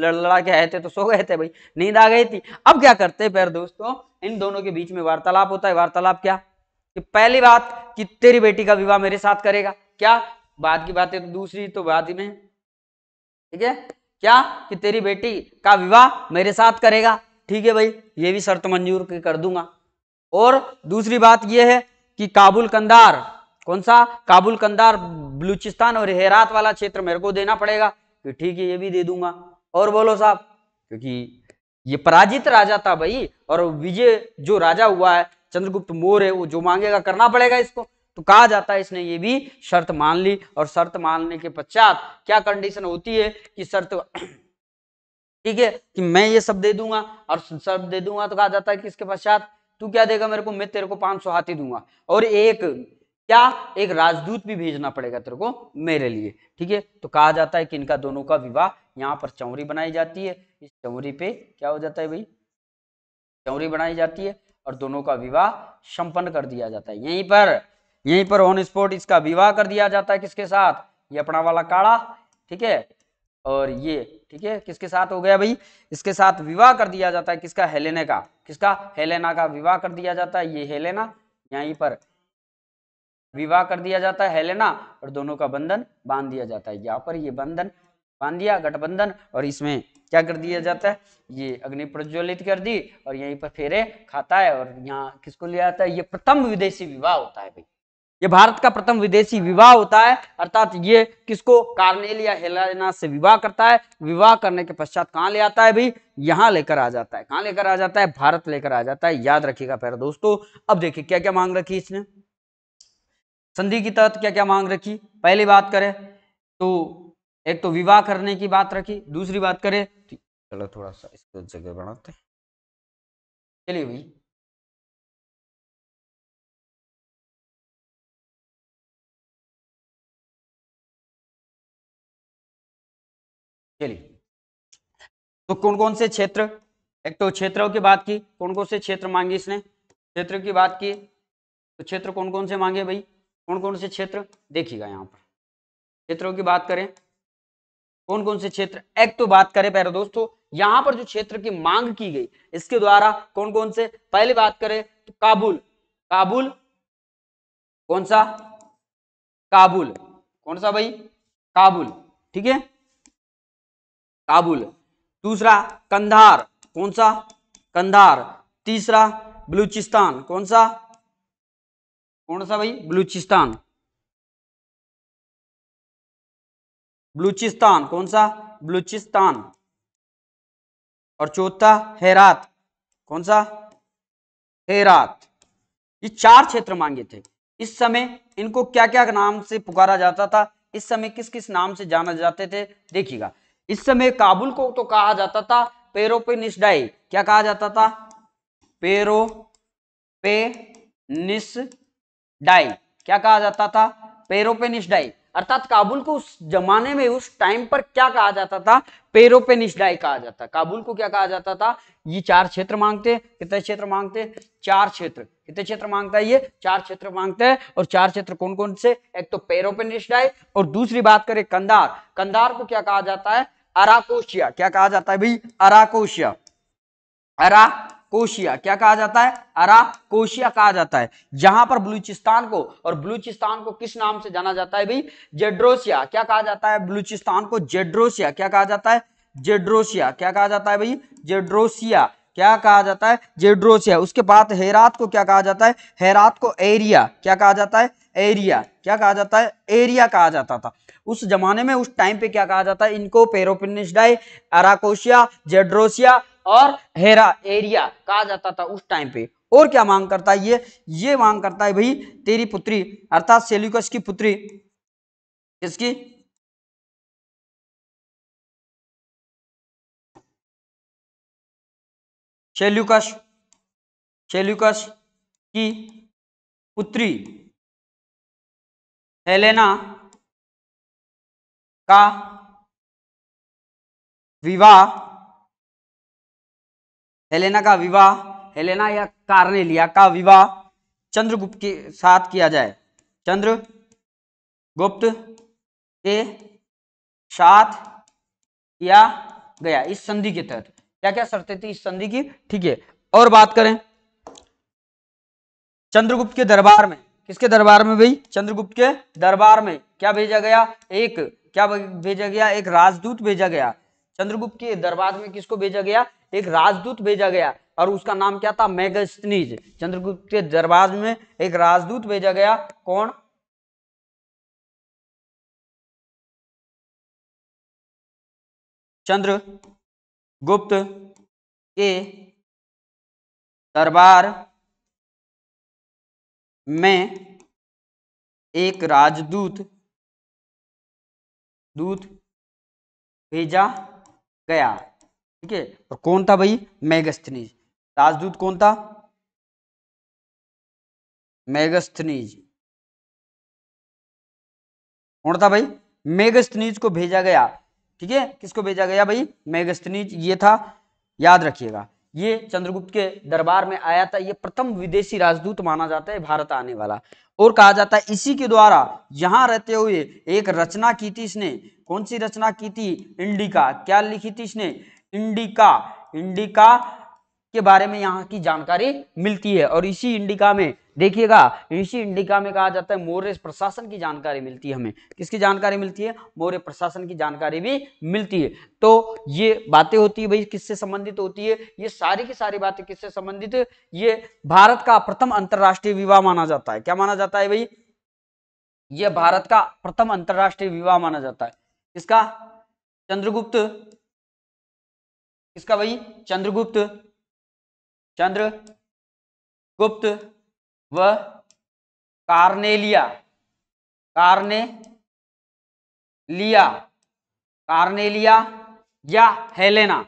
लड़ लड़ा के आए थे तो सो गए थे भाई नींद आ गई थी अब क्या करते हैं पैर दोस्तों इन दोनों के बीच में वार्तालाप होता है वार्तालाप क्या कि पहली बात कि तेरी बेटी का विवाह मेरे साथ करेगा क्या बाद की बातें तो दूसरी तो बाद में ठीक है क्या कि तेरी बेटी का विवाह मेरे साथ करेगा ठीक है भाई ये भी शर्त मंजूर कर दूंगा और दूसरी बात यह है कि काबुल कंदार कौन सा काबुल कंदार बलूचिस्तान और हेरात वाला क्षेत्र मेरे को देना पड़ेगा कि ठीक है ये भी दे दूंगा और बोलो साहब क्योंकि ये पराजित राजा था भाई और विजय जो राजा हुआ है चंद्रगुप्त मौर्य वो जो मांगेगा करना पड़ेगा इसको तो कहा जाता है इसने ये भी शर्त मान ली और शर्त मानने के पश्चात क्या कंडीशन होती है कि शर्त ठीक है कि मैं ये सब दे दूंगा और सब दे दूंगा तो कहा जाता है कि इसके पश्चात तू क्या देगा मेरे को मैं तेरे को पांच सौ हाथी दूंगा और एक क्या एक राजदूत भी भेजना पड़ेगा तेरे को मेरे लिए ठीक है तो कहा जाता है कि इनका दोनों का विवाह यहाँ पर चौरी बनाई जाती है इस चौरी पे क्या हो जाता है भाई चौरी बनाई जाती है और दोनों का विवाह संपन्न कर दिया जाता है यहीं पर यहीं पर ऑन स्पॉट इसका विवाह कर दिया जाता है किसके साथ ये अपना वाला काड़ा ठीक है और ये ठीक है किसके साथ हो गया भाई इसके साथ विवाह कर दिया जाता है किसका हेलेना का किसका हेलेना का विवाह कर दिया जाता है ये हेलेना यहीं पर विवाह कर दिया जाता है हेलेना और दोनों का बंधन बांध दिया जाता है यहाँ पर ये बंधन बांध दिया गठबंधन और इसमें क्या कर दिया जाता है ये अग्नि प्रज्वलित कर दी और यहीं पर फेरे खाता है और यहाँ किसको लिया जाता है ये प्रथम विदेशी विवाह होता है भाई ये भारत का प्रथम विदेशी विवाह होता है अर्थात ये किसको कार्नेल या हेलाना से विवाह करता है विवाह करने के पश्चात कहाँ ले आता है भाई यहाँ लेकर आ जाता है कहाँ लेकर आ जाता है भारत लेकर आ जाता है याद रखिएगा फिर दोस्तों अब देखिए क्या क्या मांग रखी इसने संधि के तहत तो क्या क्या मांग रखी पहली बात करें तो एक तो विवाह करने की बात रखी दूसरी बात करें चलो थोड़ा सा इसको जगह बनाते हैं चलिए भाई चलिए तो कौन कौन से क्षेत्र एक तो क्षेत्रों की बात की कौन कौन से क्षेत्र मांगे इसने क्षेत्र की बात की तो क्षेत्र कौन कौन से मांगे भाई कौन कौन से क्षेत्र देखिएगा यहाँ पर क्षेत्रों की बात करें कौन कौन से क्षेत्र एक तो बात करें पहले दोस्तों यहाँ पर जो क्षेत्र की मांग की गई इसके द्वारा कौन कौन से पहले बात करें तो काबुल काबुल कौन सा काबुल कौन सा भाई काबुल ठीक है काबुल दूसरा कंधार कौन सा कंधार तीसरा बलूचिस्तान कौन सा कौन सा भाई बलूचिस्तान बलूचिस्तान कौन सा बलूचिस्तान और चौथा हेरात कौन सा हेरात ये चार क्षेत्र मांगे थे इस समय इनको क्या क्या नाम से पुकारा जाता था इस समय किस किस नाम से जाना जाते थे देखिएगा इस समय काबुल को तो कहा जाता था पेरो निस्डाई क्या कहा जाता था पेरो पे डाई क्या कहा जाता था पेरोपेनिश डाई अर्थात काबुल को उस जमाने में उस टाइम पर क्या कहा जाता था पेरोपेनिश डाई कहा जाता काबुल को क्या कहा जाता था ये चार क्षेत्र मांगते कितने क्षेत्र मांगते चार क्षेत्र कितने क्षेत्र मांगता है ये चार क्षेत्र मांगता है और चार क्षेत्र कौन कौन से एक तो पेरोपेनिश डाई और दूसरी बात करें कंदार कंदार को क्या कहा जाता है अराकोशिया क्या कहा जाता है भाई अराकोशिया अरा कोशिया क्या कहा जाता है अरा कोशिया कहा जाता है जहां पर बलूचिस्तान को और बलूचिस्तान को किस नाम से जाना जाता है भाई जेड्रोसिया क्या कहा जाता है बलूचिस्तान को जेड्रोसिया क्या कहा जाता है जेड्रोसिया क्या कहा जाता है भाई जेड्रोसिया क्या कहा जाता है जेड्रोसिया उसके बाद हेरात को क्या कहा जाता है हेरात को एरिया क्या कहा जाता है एरिया क्या कहा जाता है एरिया कहा जाता था उस जमाने में उस टाइम पे क्या कहा जाता है इनको पेरोपिनिस्डाई अराकोशिया जेड्रोसिया और हेरा एरिया कहा जाता था उस टाइम पे और क्या मांग करता है ये ये मांग करता है भाई तेरी पुत्री अर्थात सेल्यूकस की पुत्री किसकी सेल्यूकस सेल्यूकस की पुत्री हेलेना का विवाह हेलेना का विवाह हेलेना या कार्नेलिया का विवाह चंद्रगुप्त के साथ किया जाए चंद्रगुप्त के साथ किया गया इस संधि के तहत क्या क्या शर्तें थी इस संधि की ठीक है और बात करें चंद्रगुप्त के दरबार में किसके दरबार में भाई चंद्रगुप्त के दरबार में क्या भेजा गया एक क्या भेजा गया एक राजदूत भेजा गया चंद्रगुप्त के दरबार में किसको भेजा गया एक राजदूत भेजा गया और उसका नाम क्या था मैगस्नीज चंद्रगुप्त के दरबार में एक राजदूत भेजा गया कौन चंद्र गुप्त के दरबार में एक राजदूत दूत भेजा गया ठीक है और तो कौन था भाई मैगस्थनीज राजदूत कौन था मैगस्थनीज कौन था भाई मेगस्थनीज को भेजा गया ठीक है किसको भेजा गया भाई मेगस्थनीज ये था याद रखिएगा ये चंद्रगुप्त के दरबार में आया था ये प्रथम विदेशी राजदूत माना जाता है भारत आने वाला और कहा जाता है इसी के द्वारा यहां रहते हुए एक रचना की थी इसने कौन सी रचना की थी इंडिका क्या लिखी थी इसने इंडिका इंडिका के बारे में यहाँ की जानकारी मिलती है और इसी इंडिका में देखिएगा इसी इंडिका में कहा जाता है मौर्य प्रशासन की जानकारी मिलती है हमें किसकी जानकारी मिलती है मौर्य प्रशासन की जानकारी भी मिलती है तो ये बातें होती है भाई किससे संबंधित होती है ये सारी की सारी बातें किससे संबंधित ये भारत का प्रथम अंतर्राष्ट्रीय विवाह माना जाता है क्या माना जाता है भाई ये भारत का प्रथम अंतर्राष्ट्रीय विवाह माना जाता है किसका चंद्रगुप्त किसका भाई चंद्रगुप्त चंद्र गुप्त व कार्नेलिया कार्ने लिया कार्नेलिया या हेलेना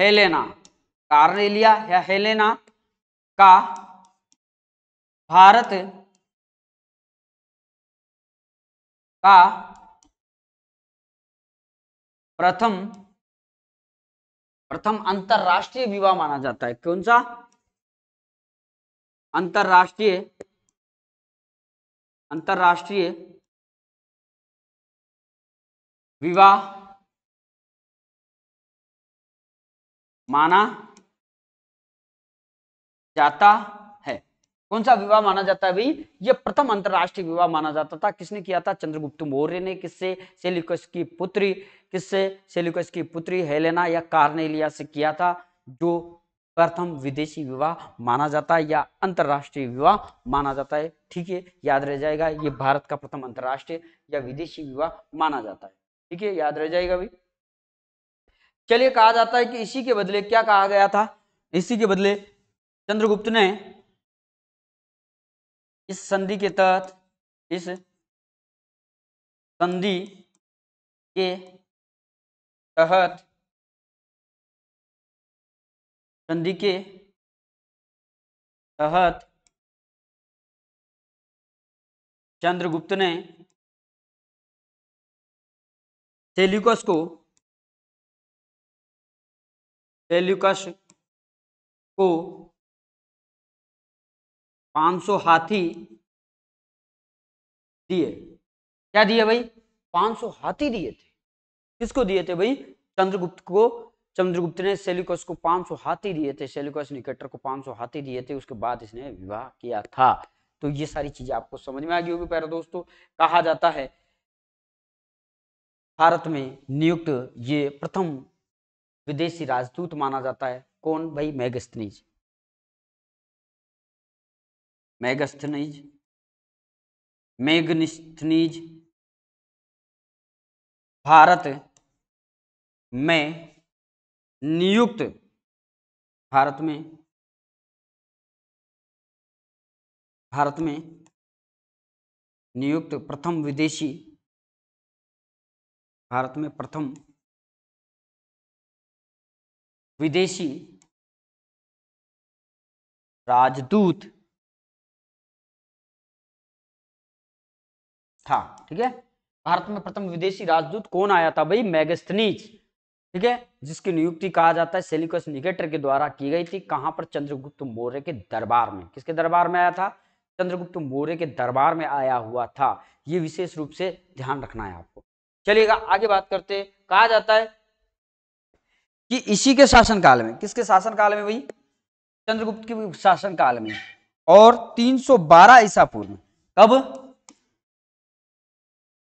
हेलेना कार्नेलिया या हेलेना का भारत का प्रथम प्रथम अंतरराष्ट्रीय विवाह माना जाता है कौन सा अंतरराष्ट्रीय अंतरराष्ट्रीय विवाह माना जाता है कौन सा विवाह माना जाता है भाई यह प्रथम अंतरराष्ट्रीय विवाह माना जाता था किसने किया था चंद्रगुप्त मौर्य ने किससे सेलिकस की पुत्री किससे सेल्यूकस की पुत्री हेलेना या कार्नेलिया से किया था जो प्रथम विदेशी विवाह माना जाता है या अंतरराष्ट्रीय विवाह माना जाता है ठीक है याद रह जाएगा ये भारत का प्रथम अंतरराष्ट्रीय या विदेशी विवाह माना जाता है ठीक है याद रह जाएगा भी चलिए कहा जाता है कि इसी के बदले क्या कहा गया था इसी के बदले चंद्रगुप्त ने इस संधि के तहत इस संधि के तहत संधि के तहत चंद्रगुप्त ने सेल्यूकस को सेल्यूकस को 500 हाथी दिए क्या दिए भाई 500 हाथी दिए थे किसको दिए थे भाई चंद्रगुप्त को चंद्रगुप्त ने सेल्युकस को 500 हाथी दिए थे सेलिकस निकटर को 500 हाथी दिए थे उसके बाद इसने विवाह किया था तो ये सारी चीजें आपको समझ में आ गई होगी प्यारे दोस्तों कहा जाता है भारत में नियुक्त ये प्रथम विदेशी राजदूत माना जाता है कौन भाई मैगस्थनीज मैगस्थनीज मैगनिस्थनीज भारत में नियुक्त भारत में भारत में नियुक्त प्रथम विदेशी भारत में प्रथम विदेशी राजदूत था ठीक है भारत में प्रथम विदेशी राजदूत कौन आया था भाई मैगस्थनीज ठीक है जिसकी नियुक्ति कहा जाता है सेलिकस निकेटर के द्वारा की गई थी कहां पर चंद्रगुप्त मौर्य के दरबार में किसके दरबार में आया था चंद्रगुप्त मौर्य के दरबार में आया हुआ था ये विशेष रूप से ध्यान रखना है आपको चलिएगा आगे बात करते कहा जाता है कि इसी के शासन काल में किसके शासन काल में भाई चंद्रगुप्त के शासन काल में और 312 ईसा पूर्व कब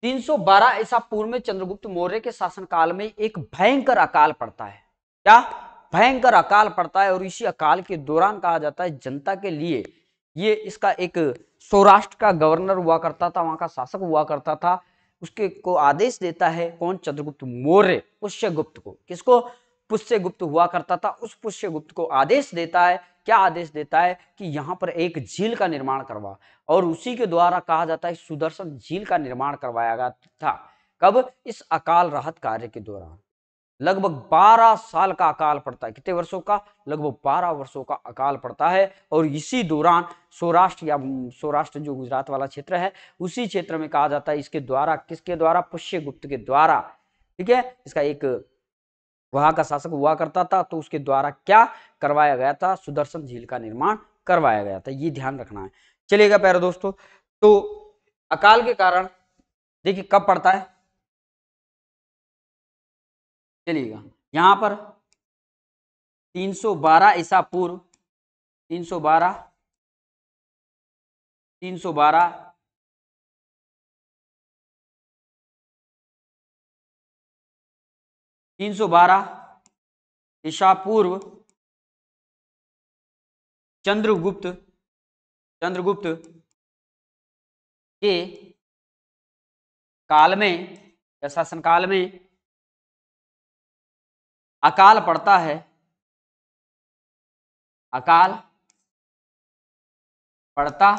312 ईसा पूर्व में चंद्रगुप्त मौर्य के शासनकाल में एक भयंकर अकाल पड़ता है क्या भयंकर अकाल पड़ता है और इसी अकाल के दौरान कहा जाता है जनता के लिए ये इसका एक सौराष्ट्र का गवर्नर हुआ करता था वहां का शासक हुआ करता था उसके को आदेश देता है कौन चंद्रगुप्त मौर्य पुष्यगुप्त को किसको पुष्य गुप्त हुआ करता था उस पुष्य गुप्त को आदेश देता है क्या आदेश देता है कि यहाँ पर एक झील का निर्माण करवा और उसी के द्वारा कहा जाता है सुदर्शन झील का निर्माण करवाया गया था कब इस अकाल राहत कार्य के दौरान लगभग 12 साल का अकाल पड़ता है कितने वर्षों का लगभग 12 वर्षों का अकाल पड़ता है और इसी दौरान सौराष्ट्र या सौराष्ट्र जो गुजरात वाला क्षेत्र है उसी क्षेत्र में कहा जाता है इसके द्वारा किसके द्वारा पुष्य गुप्त के द्वारा ठीक है इसका एक वहां का शासक हुआ करता था तो उसके द्वारा क्या करवाया गया था सुदर्शन झील का निर्माण करवाया गया था ये ध्यान रखना है चलेगा प्यारे दोस्तों तो अकाल के कारण देखिए कब पड़ता है चलिएगा यहां पर 312 ईसा पूर्व 312 312 तीन सौ बारह ईशा पूर्व चंद्रगुप्त चंद्रगुप्त के काल में या काल में अकाल पड़ता है अकाल पड़ता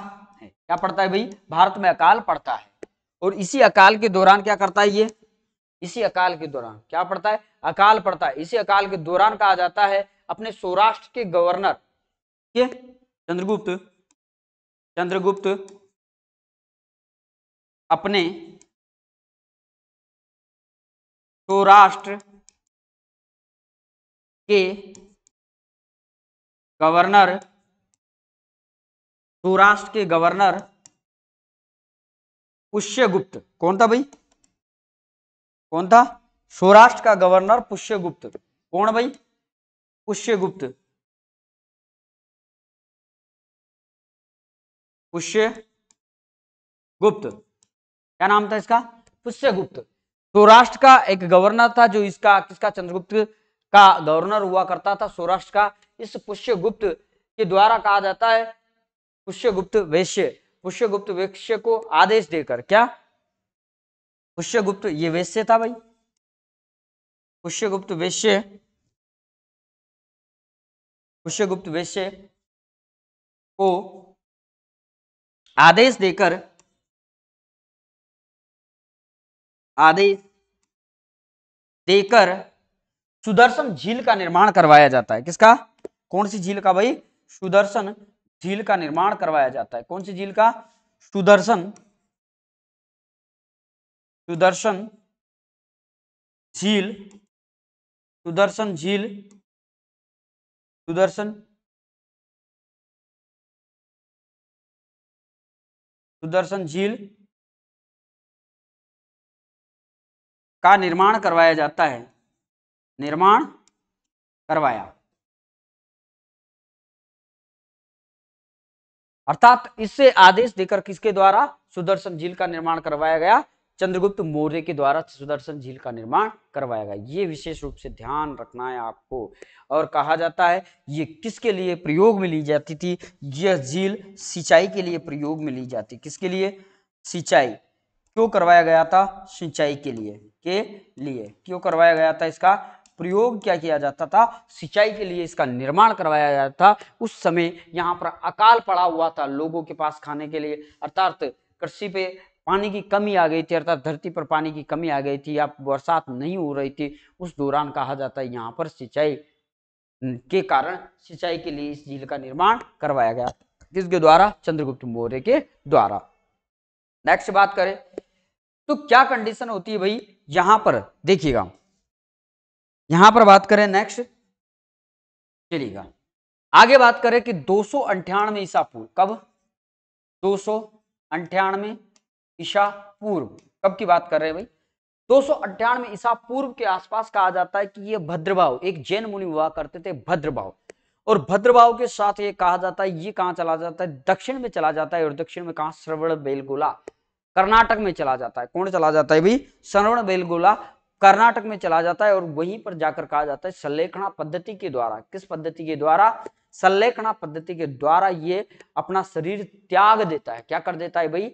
है क्या पड़ता है भाई भारत में अकाल पड़ता है और इसी अकाल के दौरान क्या करता है ये इसी अकाल के दौरान क्या पड़ता है अकाल पड़ता है इसी अकाल के दौरान कहा जाता है अपने सौराष्ट्र के गवर्नर के चंद्रगुप्त चंद्रगुप्त अपने सौराष्ट्र के गवर्नर सौराष्ट्र के गवर्नर पुष्यगुप्त कौन था भाई कौन था सौराष्ट्र का गवर्नर पुष्यगुप्त कौन भाई पुष्यगुप्त पुष्य गुप्त क्या नाम था इसका पुष्यगुप्त सौराष्ट्र का एक गवर्नर था जो इसका किसका चंद्रगुप्त का गवर्नर हुआ करता था सौराष्ट्र का इस पुष्यगुप्त के द्वारा कहा जाता है पुष्यगुप्त वैश्य पुष्यगुप्त वैश्य को आदेश देकर क्या पुष्यगुप्त ये वैश्य था भाई पुष्यगुप्त वैश्य पुष्यगुप्त वैश्य को आदेश देकर आदेश देकर सुदर्शन झील का निर्माण करवाया जाता है किसका कौन सी झील का भाई सुदर्शन झील का निर्माण करवाया जाता है कौन सी झील का सुदर्शन सुदर्शन झील सुदर्शन झील सुदर्शन सुदर्शन झील का निर्माण करवाया जाता है निर्माण करवाया अर्थात इससे आदेश देकर किसके द्वारा सुदर्शन झील का निर्माण करवाया गया चंद्रगुप्त मौर्य के द्वारा सुदर्शन झील का निर्माण करवाया गया ये विशेष रूप से ध्यान रखना है आपको और कहा जाता है ये किसके लिए प्रयोग में ली जाती थी यह झील सिंचाई के लिए प्रयोग में ली जाती किसके लिए सिंचाई क्यों करवाया गया था सिंचाई के लिए के लिए क्यों करवाया गया था इसका प्रयोग क्या किया जाता था सिंचाई के लिए इसका निर्माण करवाया जाता था उस समय यहाँ पर अकाल पड़ा हुआ था लोगों के पास खाने के लिए अर्थात कृषि पे पानी की कमी आ गई थी अर्थात धरती पर पानी की कमी आ गई थी या बरसात नहीं हो रही थी उस दौरान कहा जाता है यहाँ पर सिंचाई के कारण सिंचाई के लिए इस झील का निर्माण करवाया गया किसके द्वारा चंद्रगुप्त मौर्य के द्वारा नेक्स्ट बात करें तो क्या कंडीशन होती है भाई यहां पर देखिएगा यहां पर बात करें नेक्स्ट चलिएगा आगे बात करें कि दो सौ अंठानवे ईसा पूर्व कब दो सौ अंठानवे ईशा पूर्व कब की बात कर रहे हैं भाई दो सौ अट्ठानवे ईसा पूर्व के आसपास कहा जाता है कि ये भद्रभाव एक जैन मुनि हुआ करते थे भद्रभाव और भद्रभाव के साथ ये कहा जाता है ये कहाँ चला जाता है दक्षिण में चला जाता है और दक्षिण में कहा श्रवण बेलगोला कर्नाटक में चला जाता है कौन चला जाता है भाई श्रवण बेलगोला कर्नाटक में चला जाता है और वहीं पर जाकर कहा जाता है संलेखना पद्धति के द्वारा किस पद्धति के द्वारा संलेखना पद्धति के द्वारा ये अपना शरीर त्याग देता है क्या कर देता है भाई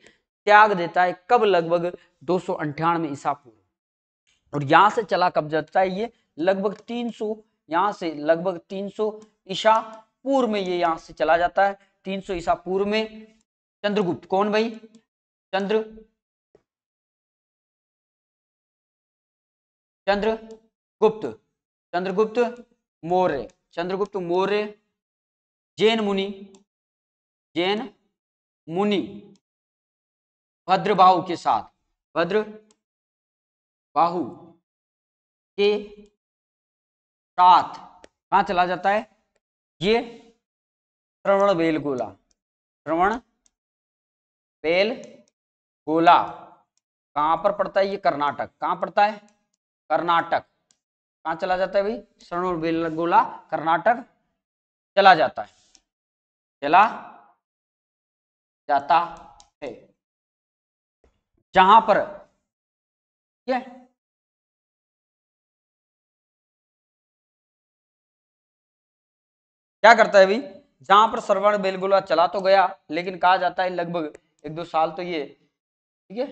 त्याग देता है कब लगभग दो सौ अंठानवे ईसा पूर्व और यहां से चला कब जाता है ये लगभग तीन सौ यहां से लगभग तीन सौ ईसा पूर्व में ये यहां से चला जाता है तीन सौ ईसा पूर्व में चंद्रगुप्त कौन भाई चंद्र चंद्रगुप्त चंद्रगुप्त मौर्य चंद्रगुप्त मौर्य जैन मुनि जैन मुनि भद्रबाहु के साथ भद्र बाहु के साथ कहा चला जाता है ये श्रवण बेल गोला श्रवण बेल गोला कहां पर पड़ता है ये कर्नाटक कहां पड़ता है कर्नाटक कहां चला जाता है भाई श्रवण बेल गोला कर्नाटक चला जाता है चला जाता है जहां पर ठीक है क्या करता है भाई जहां पर श्रवण बेलगुला चला तो गया लेकिन कहा जाता है लगभग एक दो साल तो ये ठीक है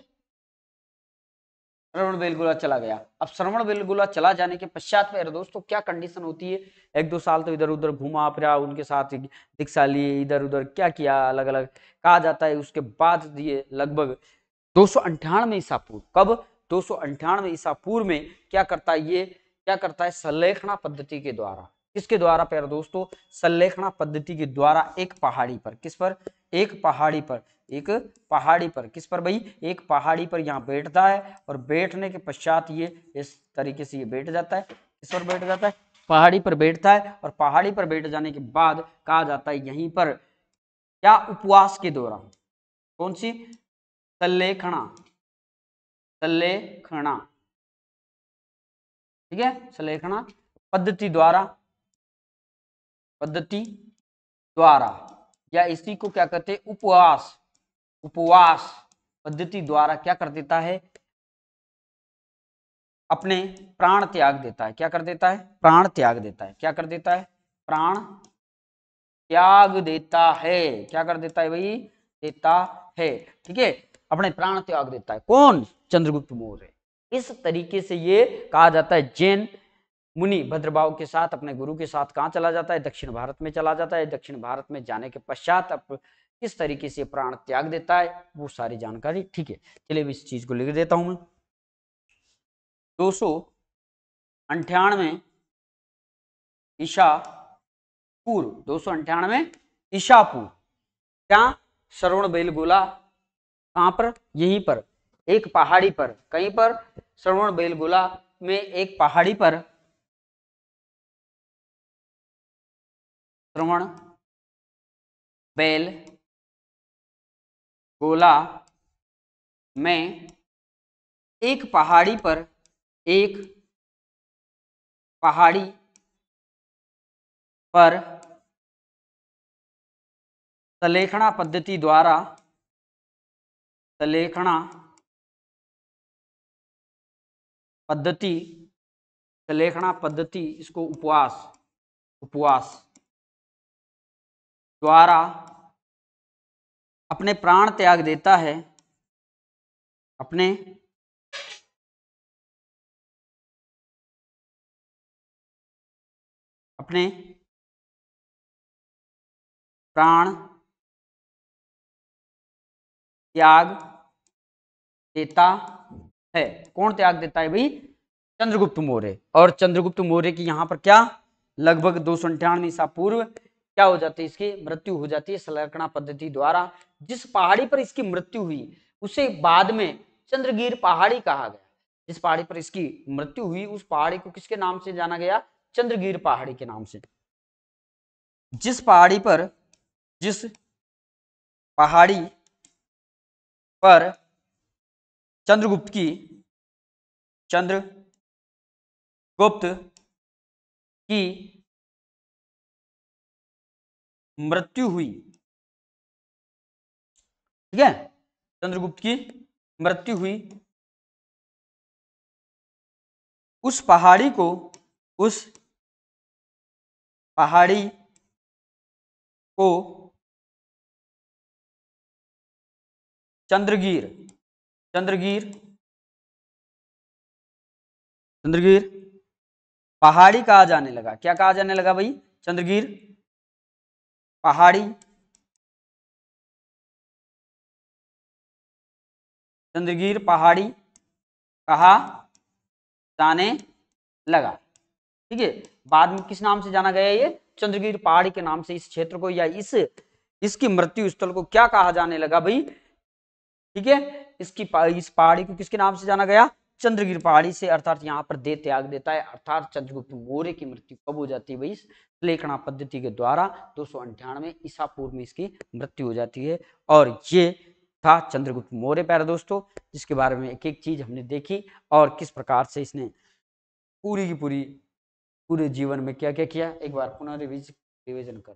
श्रवण बेलगुला चला गया अब श्रवण बेलगुला चला जाने के पश्चात में दोस्तों क्या कंडीशन होती है एक दो साल तो इधर उधर घूमा फिरा उनके साथ दीक्षा लिए इधर उधर क्या किया अलग अलग कहा जाता है उसके बाद ये लगभग दो सौ अंठानवे ईसा पूर्व कब दो सौ अंठानवे ईसा पूर्व में क्या करता है ये क्या करता है संलेखना पद्धति के द्वारा किसके द्वारा प्यारे दोस्तों संलेखना पद्धति के द्वारा एक पहाड़ी पर किस पर एक पहाड़ी पर एक पहाड़ी पर किस पर भाई एक पहाड़ी पर यहाँ बैठता है और बैठने के पश्चात ये इस तरीके से ये बैठ जाता है किस पर बैठ जाता है पहाड़ी पर बैठता है और पहाड़ी पर बैठ जाने के बाद कहा जाता है यहीं पर क्या उपवास के दौरान कौन सी संलेखणा संलेखणा ठीक है संलेखणा पद्धति द्वारा पद्धति द्वारा या इसी को क्या कहते हैं उपवास उपवास पद्धति द्वारा क्या कर देता है अपने प्राण त्याग देता है क्या कर देता है प्राण त्याग देता है क्या कर देता है प्राण त्याग देता है क्या कर देता है भाई देता है ठीक है अपने प्राण त्याग देता है कौन चंद्रगुप्त मौर्य इस तरीके से ये कहा जाता है जैन मुनि भद्रभाव के साथ अपने गुरु के साथ कहाँ चला जाता है दक्षिण भारत में चला जाता है दक्षिण भारत में जाने के पश्चात अब किस तरीके से प्राण त्याग देता है वो सारी जानकारी ठीक है चलिए इस चीज को लिख देता हूं मैं दो सौ अंठानवे ईशा पूर्व दो सौ अंठानवे ईशापुर क्या श्रवण बेलगोला कहां पर यहीं पर एक पहाड़ी पर कहीं पर श्रवण बेलगोला में एक पहाड़ी पर श्रवण बेल गोला में एक पहाड़ी पर एक पहाड़ी पर संलेखना पद्धति द्वारा लेखना पद्धति सलेखणा पद्धति इसको उपवास उपवास द्वारा अपने प्राण त्याग देता है अपने अपने प्राण त्याग देता है कौन त्याग देता है भाई चंद्रगुप्त मौर्य और चंद्रगुप्त मौर्य की यहाँ पर क्या लगभग दो सौ अंठानवे ईसा पूर्व क्या हो जाती है इसकी मृत्यु हो जाती है सलकणा पद्धति द्वारा जिस पहाड़ी पर इसकी मृत्यु हुई उसे बाद में चंद्रगिर पहाड़ी कहा गया जिस पहाड़ी पर इसकी मृत्यु हुई उस पहाड़ी को किसके नाम से जाना गया चंद्रगिर पहाड़ी के नाम से जिस पहाड़ी पर जिस पहाड़ी पर चंद्रगुप्त की चंद्रगुप्त की मृत्यु हुई ठीक है चंद्रगुप्त की मृत्यु हुई उस पहाड़ी को उस पहाड़ी को चंद्रगीर चंद्रगीर चंद्रगीर पहाड़ी कहा जाने लगा क्या कहा जाने लगा भाई चंद्रगीर पहाड़ी चंद्रगीर पहाड़ी कहा जाने लगा ठीक है बाद में किस नाम से जाना गया ये चंद्रगीर पहाड़ी के नाम से इस क्षेत्र को या इस इसकी मृत्यु स्थल को क्या कहा जाने लगा भाई ठीक है इसकी पा, इस पहाड़ी को किसके नाम से जाना गया चंद्रगिर पहाड़ी से अर्थात यहाँ पर दे त्याग देता है अर्थात चंद्रगुप्त मौर्य की मृत्यु कब हो जाती है भाई लेखना पद्धति के द्वारा दो सौ अंठानवे ईसा पूर्व में इसकी मृत्यु हो जाती है और ये था चंद्रगुप्त मौर्य प्यारे दोस्तों जिसके बारे में एक एक चीज हमने देखी और किस प्रकार से इसने पूरी की पूरी पूरे जीवन में क्या क्या किया एक बार पुनः रिविजन कर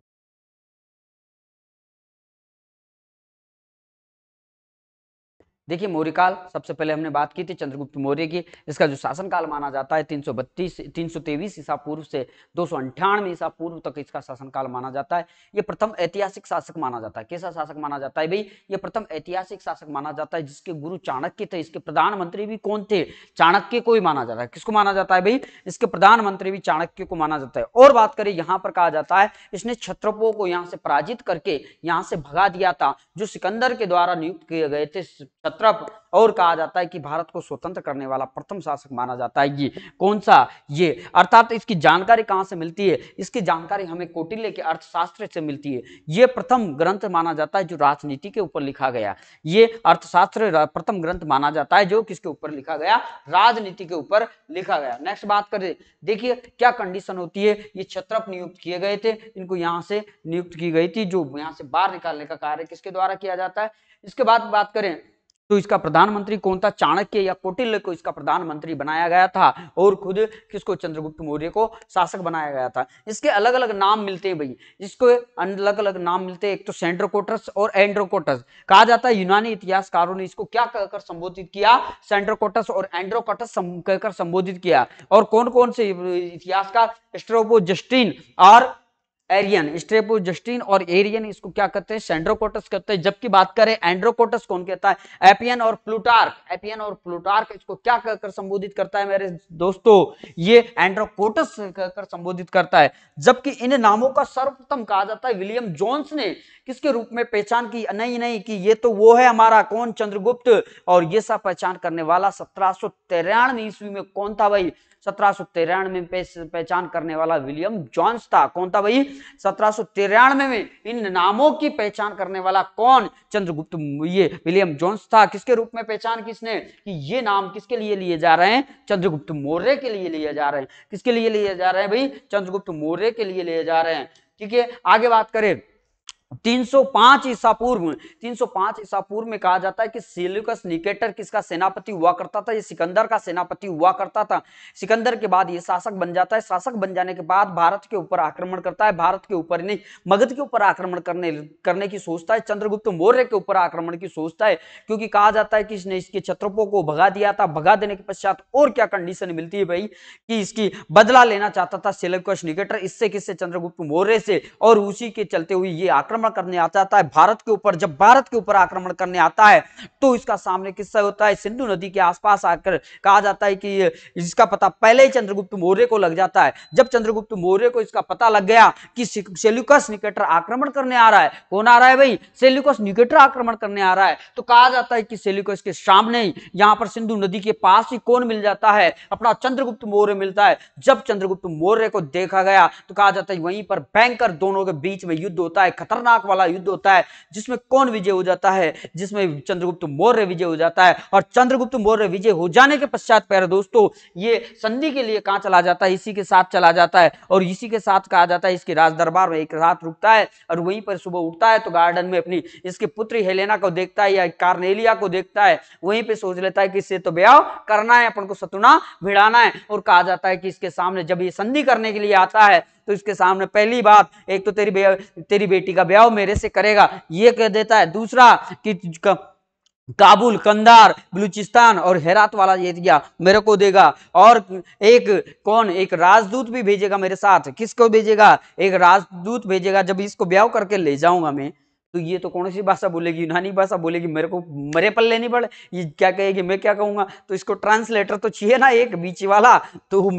देखिए मौर्य काल सबसे पहले हमने बात की थी चंद्रगुप्त मौर्य की इसका जो शासनकाल माना जाता है तीन सौ बत्तीस तीन सौ तेईस ईसा पूर्व से दो सौ अंठानवे ईसा पूर्व तक इसका शासनकाल माना जाता है ये प्रथम ऐतिहासिक शासक माना जाता है कैसा शासक माना जाता है भाई ये प्रथम ऐतिहासिक शासक माना जाता है जिसके गुरु चाणक्य थे इसके प्रधानमंत्री भी कौन थे चाणक्य को ही माना जाता है किसको माना जाता है भाई इसके प्रधानमंत्री भी चाणक्य को माना जाता है और बात करें यहाँ पर कहा जाता है इसने छत्रपो को यहाँ से पराजित करके यहाँ से भगा दिया था जो सिकंदर के द्वारा नियुक्त किए गए थे तरफ और कहा जाता है कि भारत को स्वतंत्र करने वाला प्रथम शासक माना जाता है ये कौन सा ये अर्थात इसकी जानकारी कहाँ से मिलती है इसकी जानकारी हमें कोटिले के अर्थशास्त्र से मिलती है ये प्रथम ग्रंथ माना जाता है जो राजनीति के ऊपर लिखा गया ये अर्थशास्त्र प्रथम ग्रंथ माना जाता है जो किसके ऊपर लिखा गया राजनीति के ऊपर लिखा गया नेक्स्ट बात करें देखिए क्या कंडीशन होती है ये छत्रप नियुक्त किए गए थे इनको यहाँ से नियुक्त की गई थी जो यहाँ से बाहर निकालने का कार्य किसके द्वारा किया जाता है इसके बाद बात करें तो इसका प्रधानमंत्री कौन था चाणक्य या कोटिल को इसका प्रधानमंत्री बनाया गया था और खुद किसको चंद्रगुप्त मौर्य को शासक बनाया गया था इसके अलग अलग नाम मिलते हैं भाई इसको अलग अलग नाम मिलते हैं एक तो सेंड्रोकोटस और एंड्रोकोटस कहा जाता है यूनानी इतिहासकारों ने इसको क्या कहकर संबोधित किया सेंड्रोकोटस और एंड्रोकोटस कहकर संबोधित किया और कौन कौन से इतिहासकार स्ट्रोबो जस्टिन और एरियन स्ट्रेपो जस्टिन और एरियन इसको क्या कहते हैं सेंड्रोकोटस कहते हैं जबकि बात करें एंड्रोकोटस कौन कहता है एपियन और प्लूटार्क एपियन और प्लूटार्क इसको क्या कहकर संबोधित करता है मेरे दोस्तों ये एंड्रोकोटस कहकर संबोधित करता है जबकि इन नामों का सर्वप्रथम कहा जाता है विलियम जोन्स ने किसके रूप में पहचान की नहीं नहीं कि ये तो वो है हमारा कौन चंद्रगुप्त और ये सब पहचान करने वाला सत्रह ईस्वी में कौन था भाई सत्रह में पहचान करने वाला विलियम जॉन्स था कौन था भाई सत्रह में इन नामों की पहचान करने वाला कौन चंद्रगुप्त ये विलियम जॉन्स था किसके रूप में पहचान किसने कि ये नाम किसके लिए लिए जा रहे हैं चंद्रगुप्त मौर्य के लिए लिए जा रहे हैं किसके लिए लिए जा रहे हैं भाई चंद्रगुप्त मौर्य के लिए लिए जा रहे हैं ठीक है आगे बात करें 305 ईसा पूर्व 305 ईसा पूर्व में कहा जाता है कि सेल्यूकस निकेटर किसका सेनापति हुआ करता था ये सिकंदर का सेनापति हुआ करता था सिकंदर के बाद ये शासक बन जाता है शासक बन जाने के बाद भारत के ऊपर आक्रमण करता है भारत के ऊपर नहीं मगध के ऊपर आक्रमण करने करने की सोचता है चंद्रगुप्त मौर्य के ऊपर आक्रमण की सोचता है क्योंकि कहा जाता है कि इसने इसके छत्रपो को भगा दिया था भगा देने के पश्चात और क्या कंडीशन मिलती है भाई कि इसकी बदला लेना चाहता था सेल्यूकस निकेटर इससे किससे चंद्रगुप्त मौर्य से और उसी के चलते हुए ये आक्रमण आक्रमण करने आता जाता है भारत के ऊपर जब भारत के ऊपर आक्रमण करने आता है तो इसका सामने किस्सा होता है सिंधु नदी के आसपास आकर कहा जाता है कि इसका पता पहले ही चंद्रगुप्त मौर्य को लग जाता है जब चंद्रगुप्त मौर्य को इसका पता लग गया कि सेल्युकस निकेटर आक्रमण करने आ रहा है कौन आ रहा है भाई सेल्युकस निकेटर आक्रमण करने आ रहा है तो कहा जाता है कि सेल्युकस के सामने ही यहाँ पर सिंधु नदी के पास ही कौन मिल जाता है अपना चंद्रगुप्त मौर्य मिलता है जब चंद्रगुप्त मौर्य को देखा गया तो कहा जाता है वहीं पर भयंकर दोनों के बीच में युद्ध होता है खतरनाक खतरनाक वाला युद्ध होता है जिसमें कौन विजय हो जाता है जिसमें चंद्रगुप्त मौर्य विजय हो जाता है और चंद्रगुप्त मौर्य विजय हो जाने के पश्चात प्यारे दोस्तों ये संधि के लिए कहाँ चला जाता है इसी के साथ चला जाता है और इसी के साथ कहा जाता है इसके राजदरबार में एक रात रुकता है और वहीं पर सुबह उठता है तो गार्डन में अपनी इसकी पुत्री हेलेना को देखता है या कार्नेलिया को देखता है वहीं पर सोच लेता है कि इससे तो ब्याह करना है अपन को सतुना भिड़ाना है और कहा जाता है कि इसके सामने जब ये संधि करने के लिए आता है तो इसके सामने पहली बात एक तो तेरी तेरी बेटी का ब्याह मेरे से करेगा ये कह देता है दूसरा कि काबुल कंदार बलूचिस्तान और हेरात वाला एरिया मेरे को देगा और एक कौन एक राजदूत भी भेजेगा मेरे साथ किसको भेजेगा एक राजदूत भेजेगा जब इसको ब्याह करके ले जाऊंगा मैं तो ये तो कौन सी भाषा बोलेगी यूनानी भाषा बोलेगी मेरे को मरे पल लेनी पड़े ये क्या कहेगी मैं क्या कहूँगा तो इसको ट्रांसलेटर तो चाहिए ना एक बीच वाला तो वो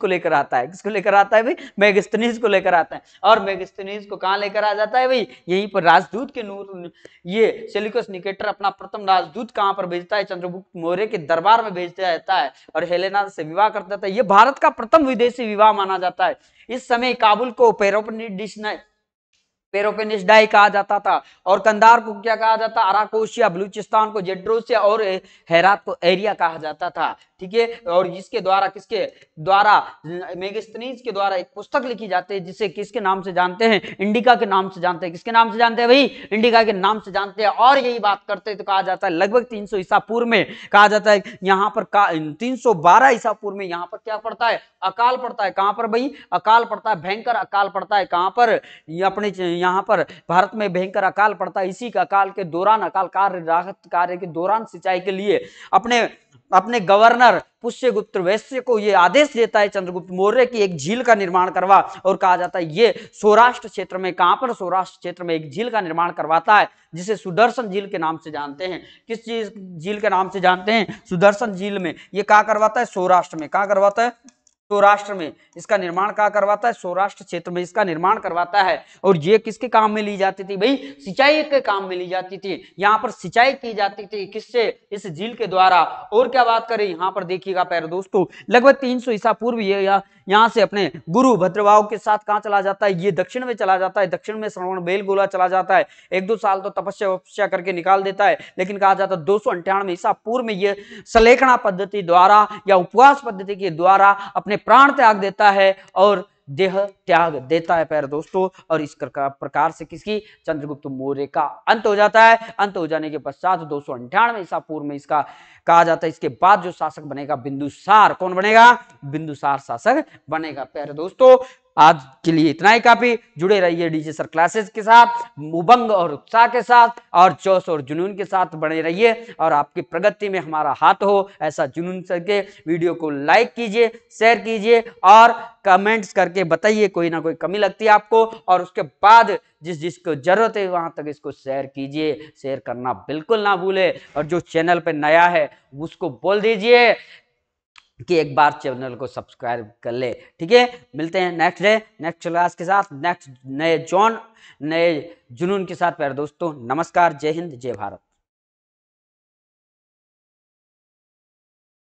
को लेकर आता है किसको लेकर आता है भाई मेगस्तनीज को लेकर आता है और मेगस्तनीज को कहाँ लेकर आ जाता है भाई यहीं पर राजदूत के नूर ये सेलिकस निकेटर अपना प्रथम राजदूत कहाँ पर भेजता है चंद्रगुप्त मौर्य के दरबार में भेज दिया जाता है और हेलेना से विवाह कर देता है ये भारत का प्रथम विदेशी विवाह माना जाता है इस समय काबुल को पेरोपनिडिश पेरोपेनिसडाई कहा जाता था और कंदार को क्या कहा जाता अराकोशिया बलूचिस्तान को जेड्रोसिया और हैरात को एरिया कहा जाता था ठीक है और जिसके द्वारा किसके द्वारा मेगस्तनीज के द्वारा एक पुस्तक लिखी जाती है जिसे किसके नाम से जानते हैं इंडिका के नाम से जानते हैं किसके नाम से जानते हैं भाई इंडिका के नाम से जानते हैं और यही बात करते हैं तो कहा जाता है लगभग तीन सौ ईसा पूर्व में कहा जाता है यहाँ पर तीन सौ बारह ईसा पूर्व में यहाँ पर क्या पड़ता है अकाल पड़ता है कहाँ पर भाई अकाल पड़ता है भयंकर अकाल पड़ता है कहाँ पर अपने यहाँ पर भारत में भयंकर अकाल पड़ता है इसी अकाल के दौरान अकाल कार्य राहत कार्य के दौरान सिंचाई के लिए अपने अपने गवर्नर पुष्यगुप्त वैश्य को ये आदेश देता है चंद्रगुप्त मौर्य की एक झील का निर्माण करवा और कहा जाता है ये सौराष्ट्र क्षेत्र में कहां पर सौराष्ट्र क्षेत्र में एक झील का निर्माण करवाता है जिसे सुदर्शन झील के नाम से जानते हैं किस चीज झील के नाम से जानते हैं सुदर्शन झील में ये कहा करवाता है सौराष्ट्र में कहा करवाता है सौराष्ट्र में इसका निर्माण कहा करवाता है सौराष्ट्र क्षेत्र में इसका निर्माण करवाता है और ये किसके काम में ली जाती थी भाई सिंचाई के काम में ली जाती थी यहाँ पर सिंचाई की जाती थी किससे इस झील के द्वारा और क्या बात करें यहाँ पर देखिएगा पैर दोस्तों लगभग तीन सौ ईसा पूर्व ये यहाँ से अपने गुरु भद्रवाह के साथ कहाँ चला जाता है ये दक्षिण में चला जाता है दक्षिण में श्रवण बेलगोला चला जाता है एक दो साल तो तपस्या वपस्या करके निकाल देता है लेकिन कहा जाता है दो सौ अंठानवे ईसा पूर्व में ये सलेखना पद्धति द्वारा या उपवास पद्धति के द्वारा अपने प्राण त्याग देता है और देह त्याग देता है प्यारे दोस्तों और इस प्रकार से किसकी चंद्रगुप्त मौर्य का अंत हो जाता है अंत हो जाने के पश्चात दो सौ अंठानवे ईसा पूर्व में इसका कहा जाता है इसके बाद जो शासक बनेगा बिंदुसार कौन बनेगा बिंदुसार शासक बनेगा प्यारे दोस्तों आज के लिए इतना ही काफी जुड़े रहिए डीजे सर क्लासेस के साथ उबंग और उत्साह के साथ और जोश और जुनून के साथ बने रहिए और आपकी प्रगति में हमारा हाथ हो ऐसा जुनून करके वीडियो को लाइक कीजिए शेयर कीजिए और कमेंट्स करके बताइए कोई ना कोई कमी लगती है आपको और उसके बाद जिस जिसको जरूरत है वहां तक इसको शेयर कीजिए शेयर करना बिल्कुल ना भूले और जो चैनल पर नया है उसको बोल दीजिए कि एक बार चैनल को सब्सक्राइब कर ले ठीक है मिलते हैं नेक्स्ट डे नेक्स्ट क्लास के साथ नेक्स्ट नए जॉन नए जुनून के साथ प्यारे दोस्तों नमस्कार जय हिंद जय भारत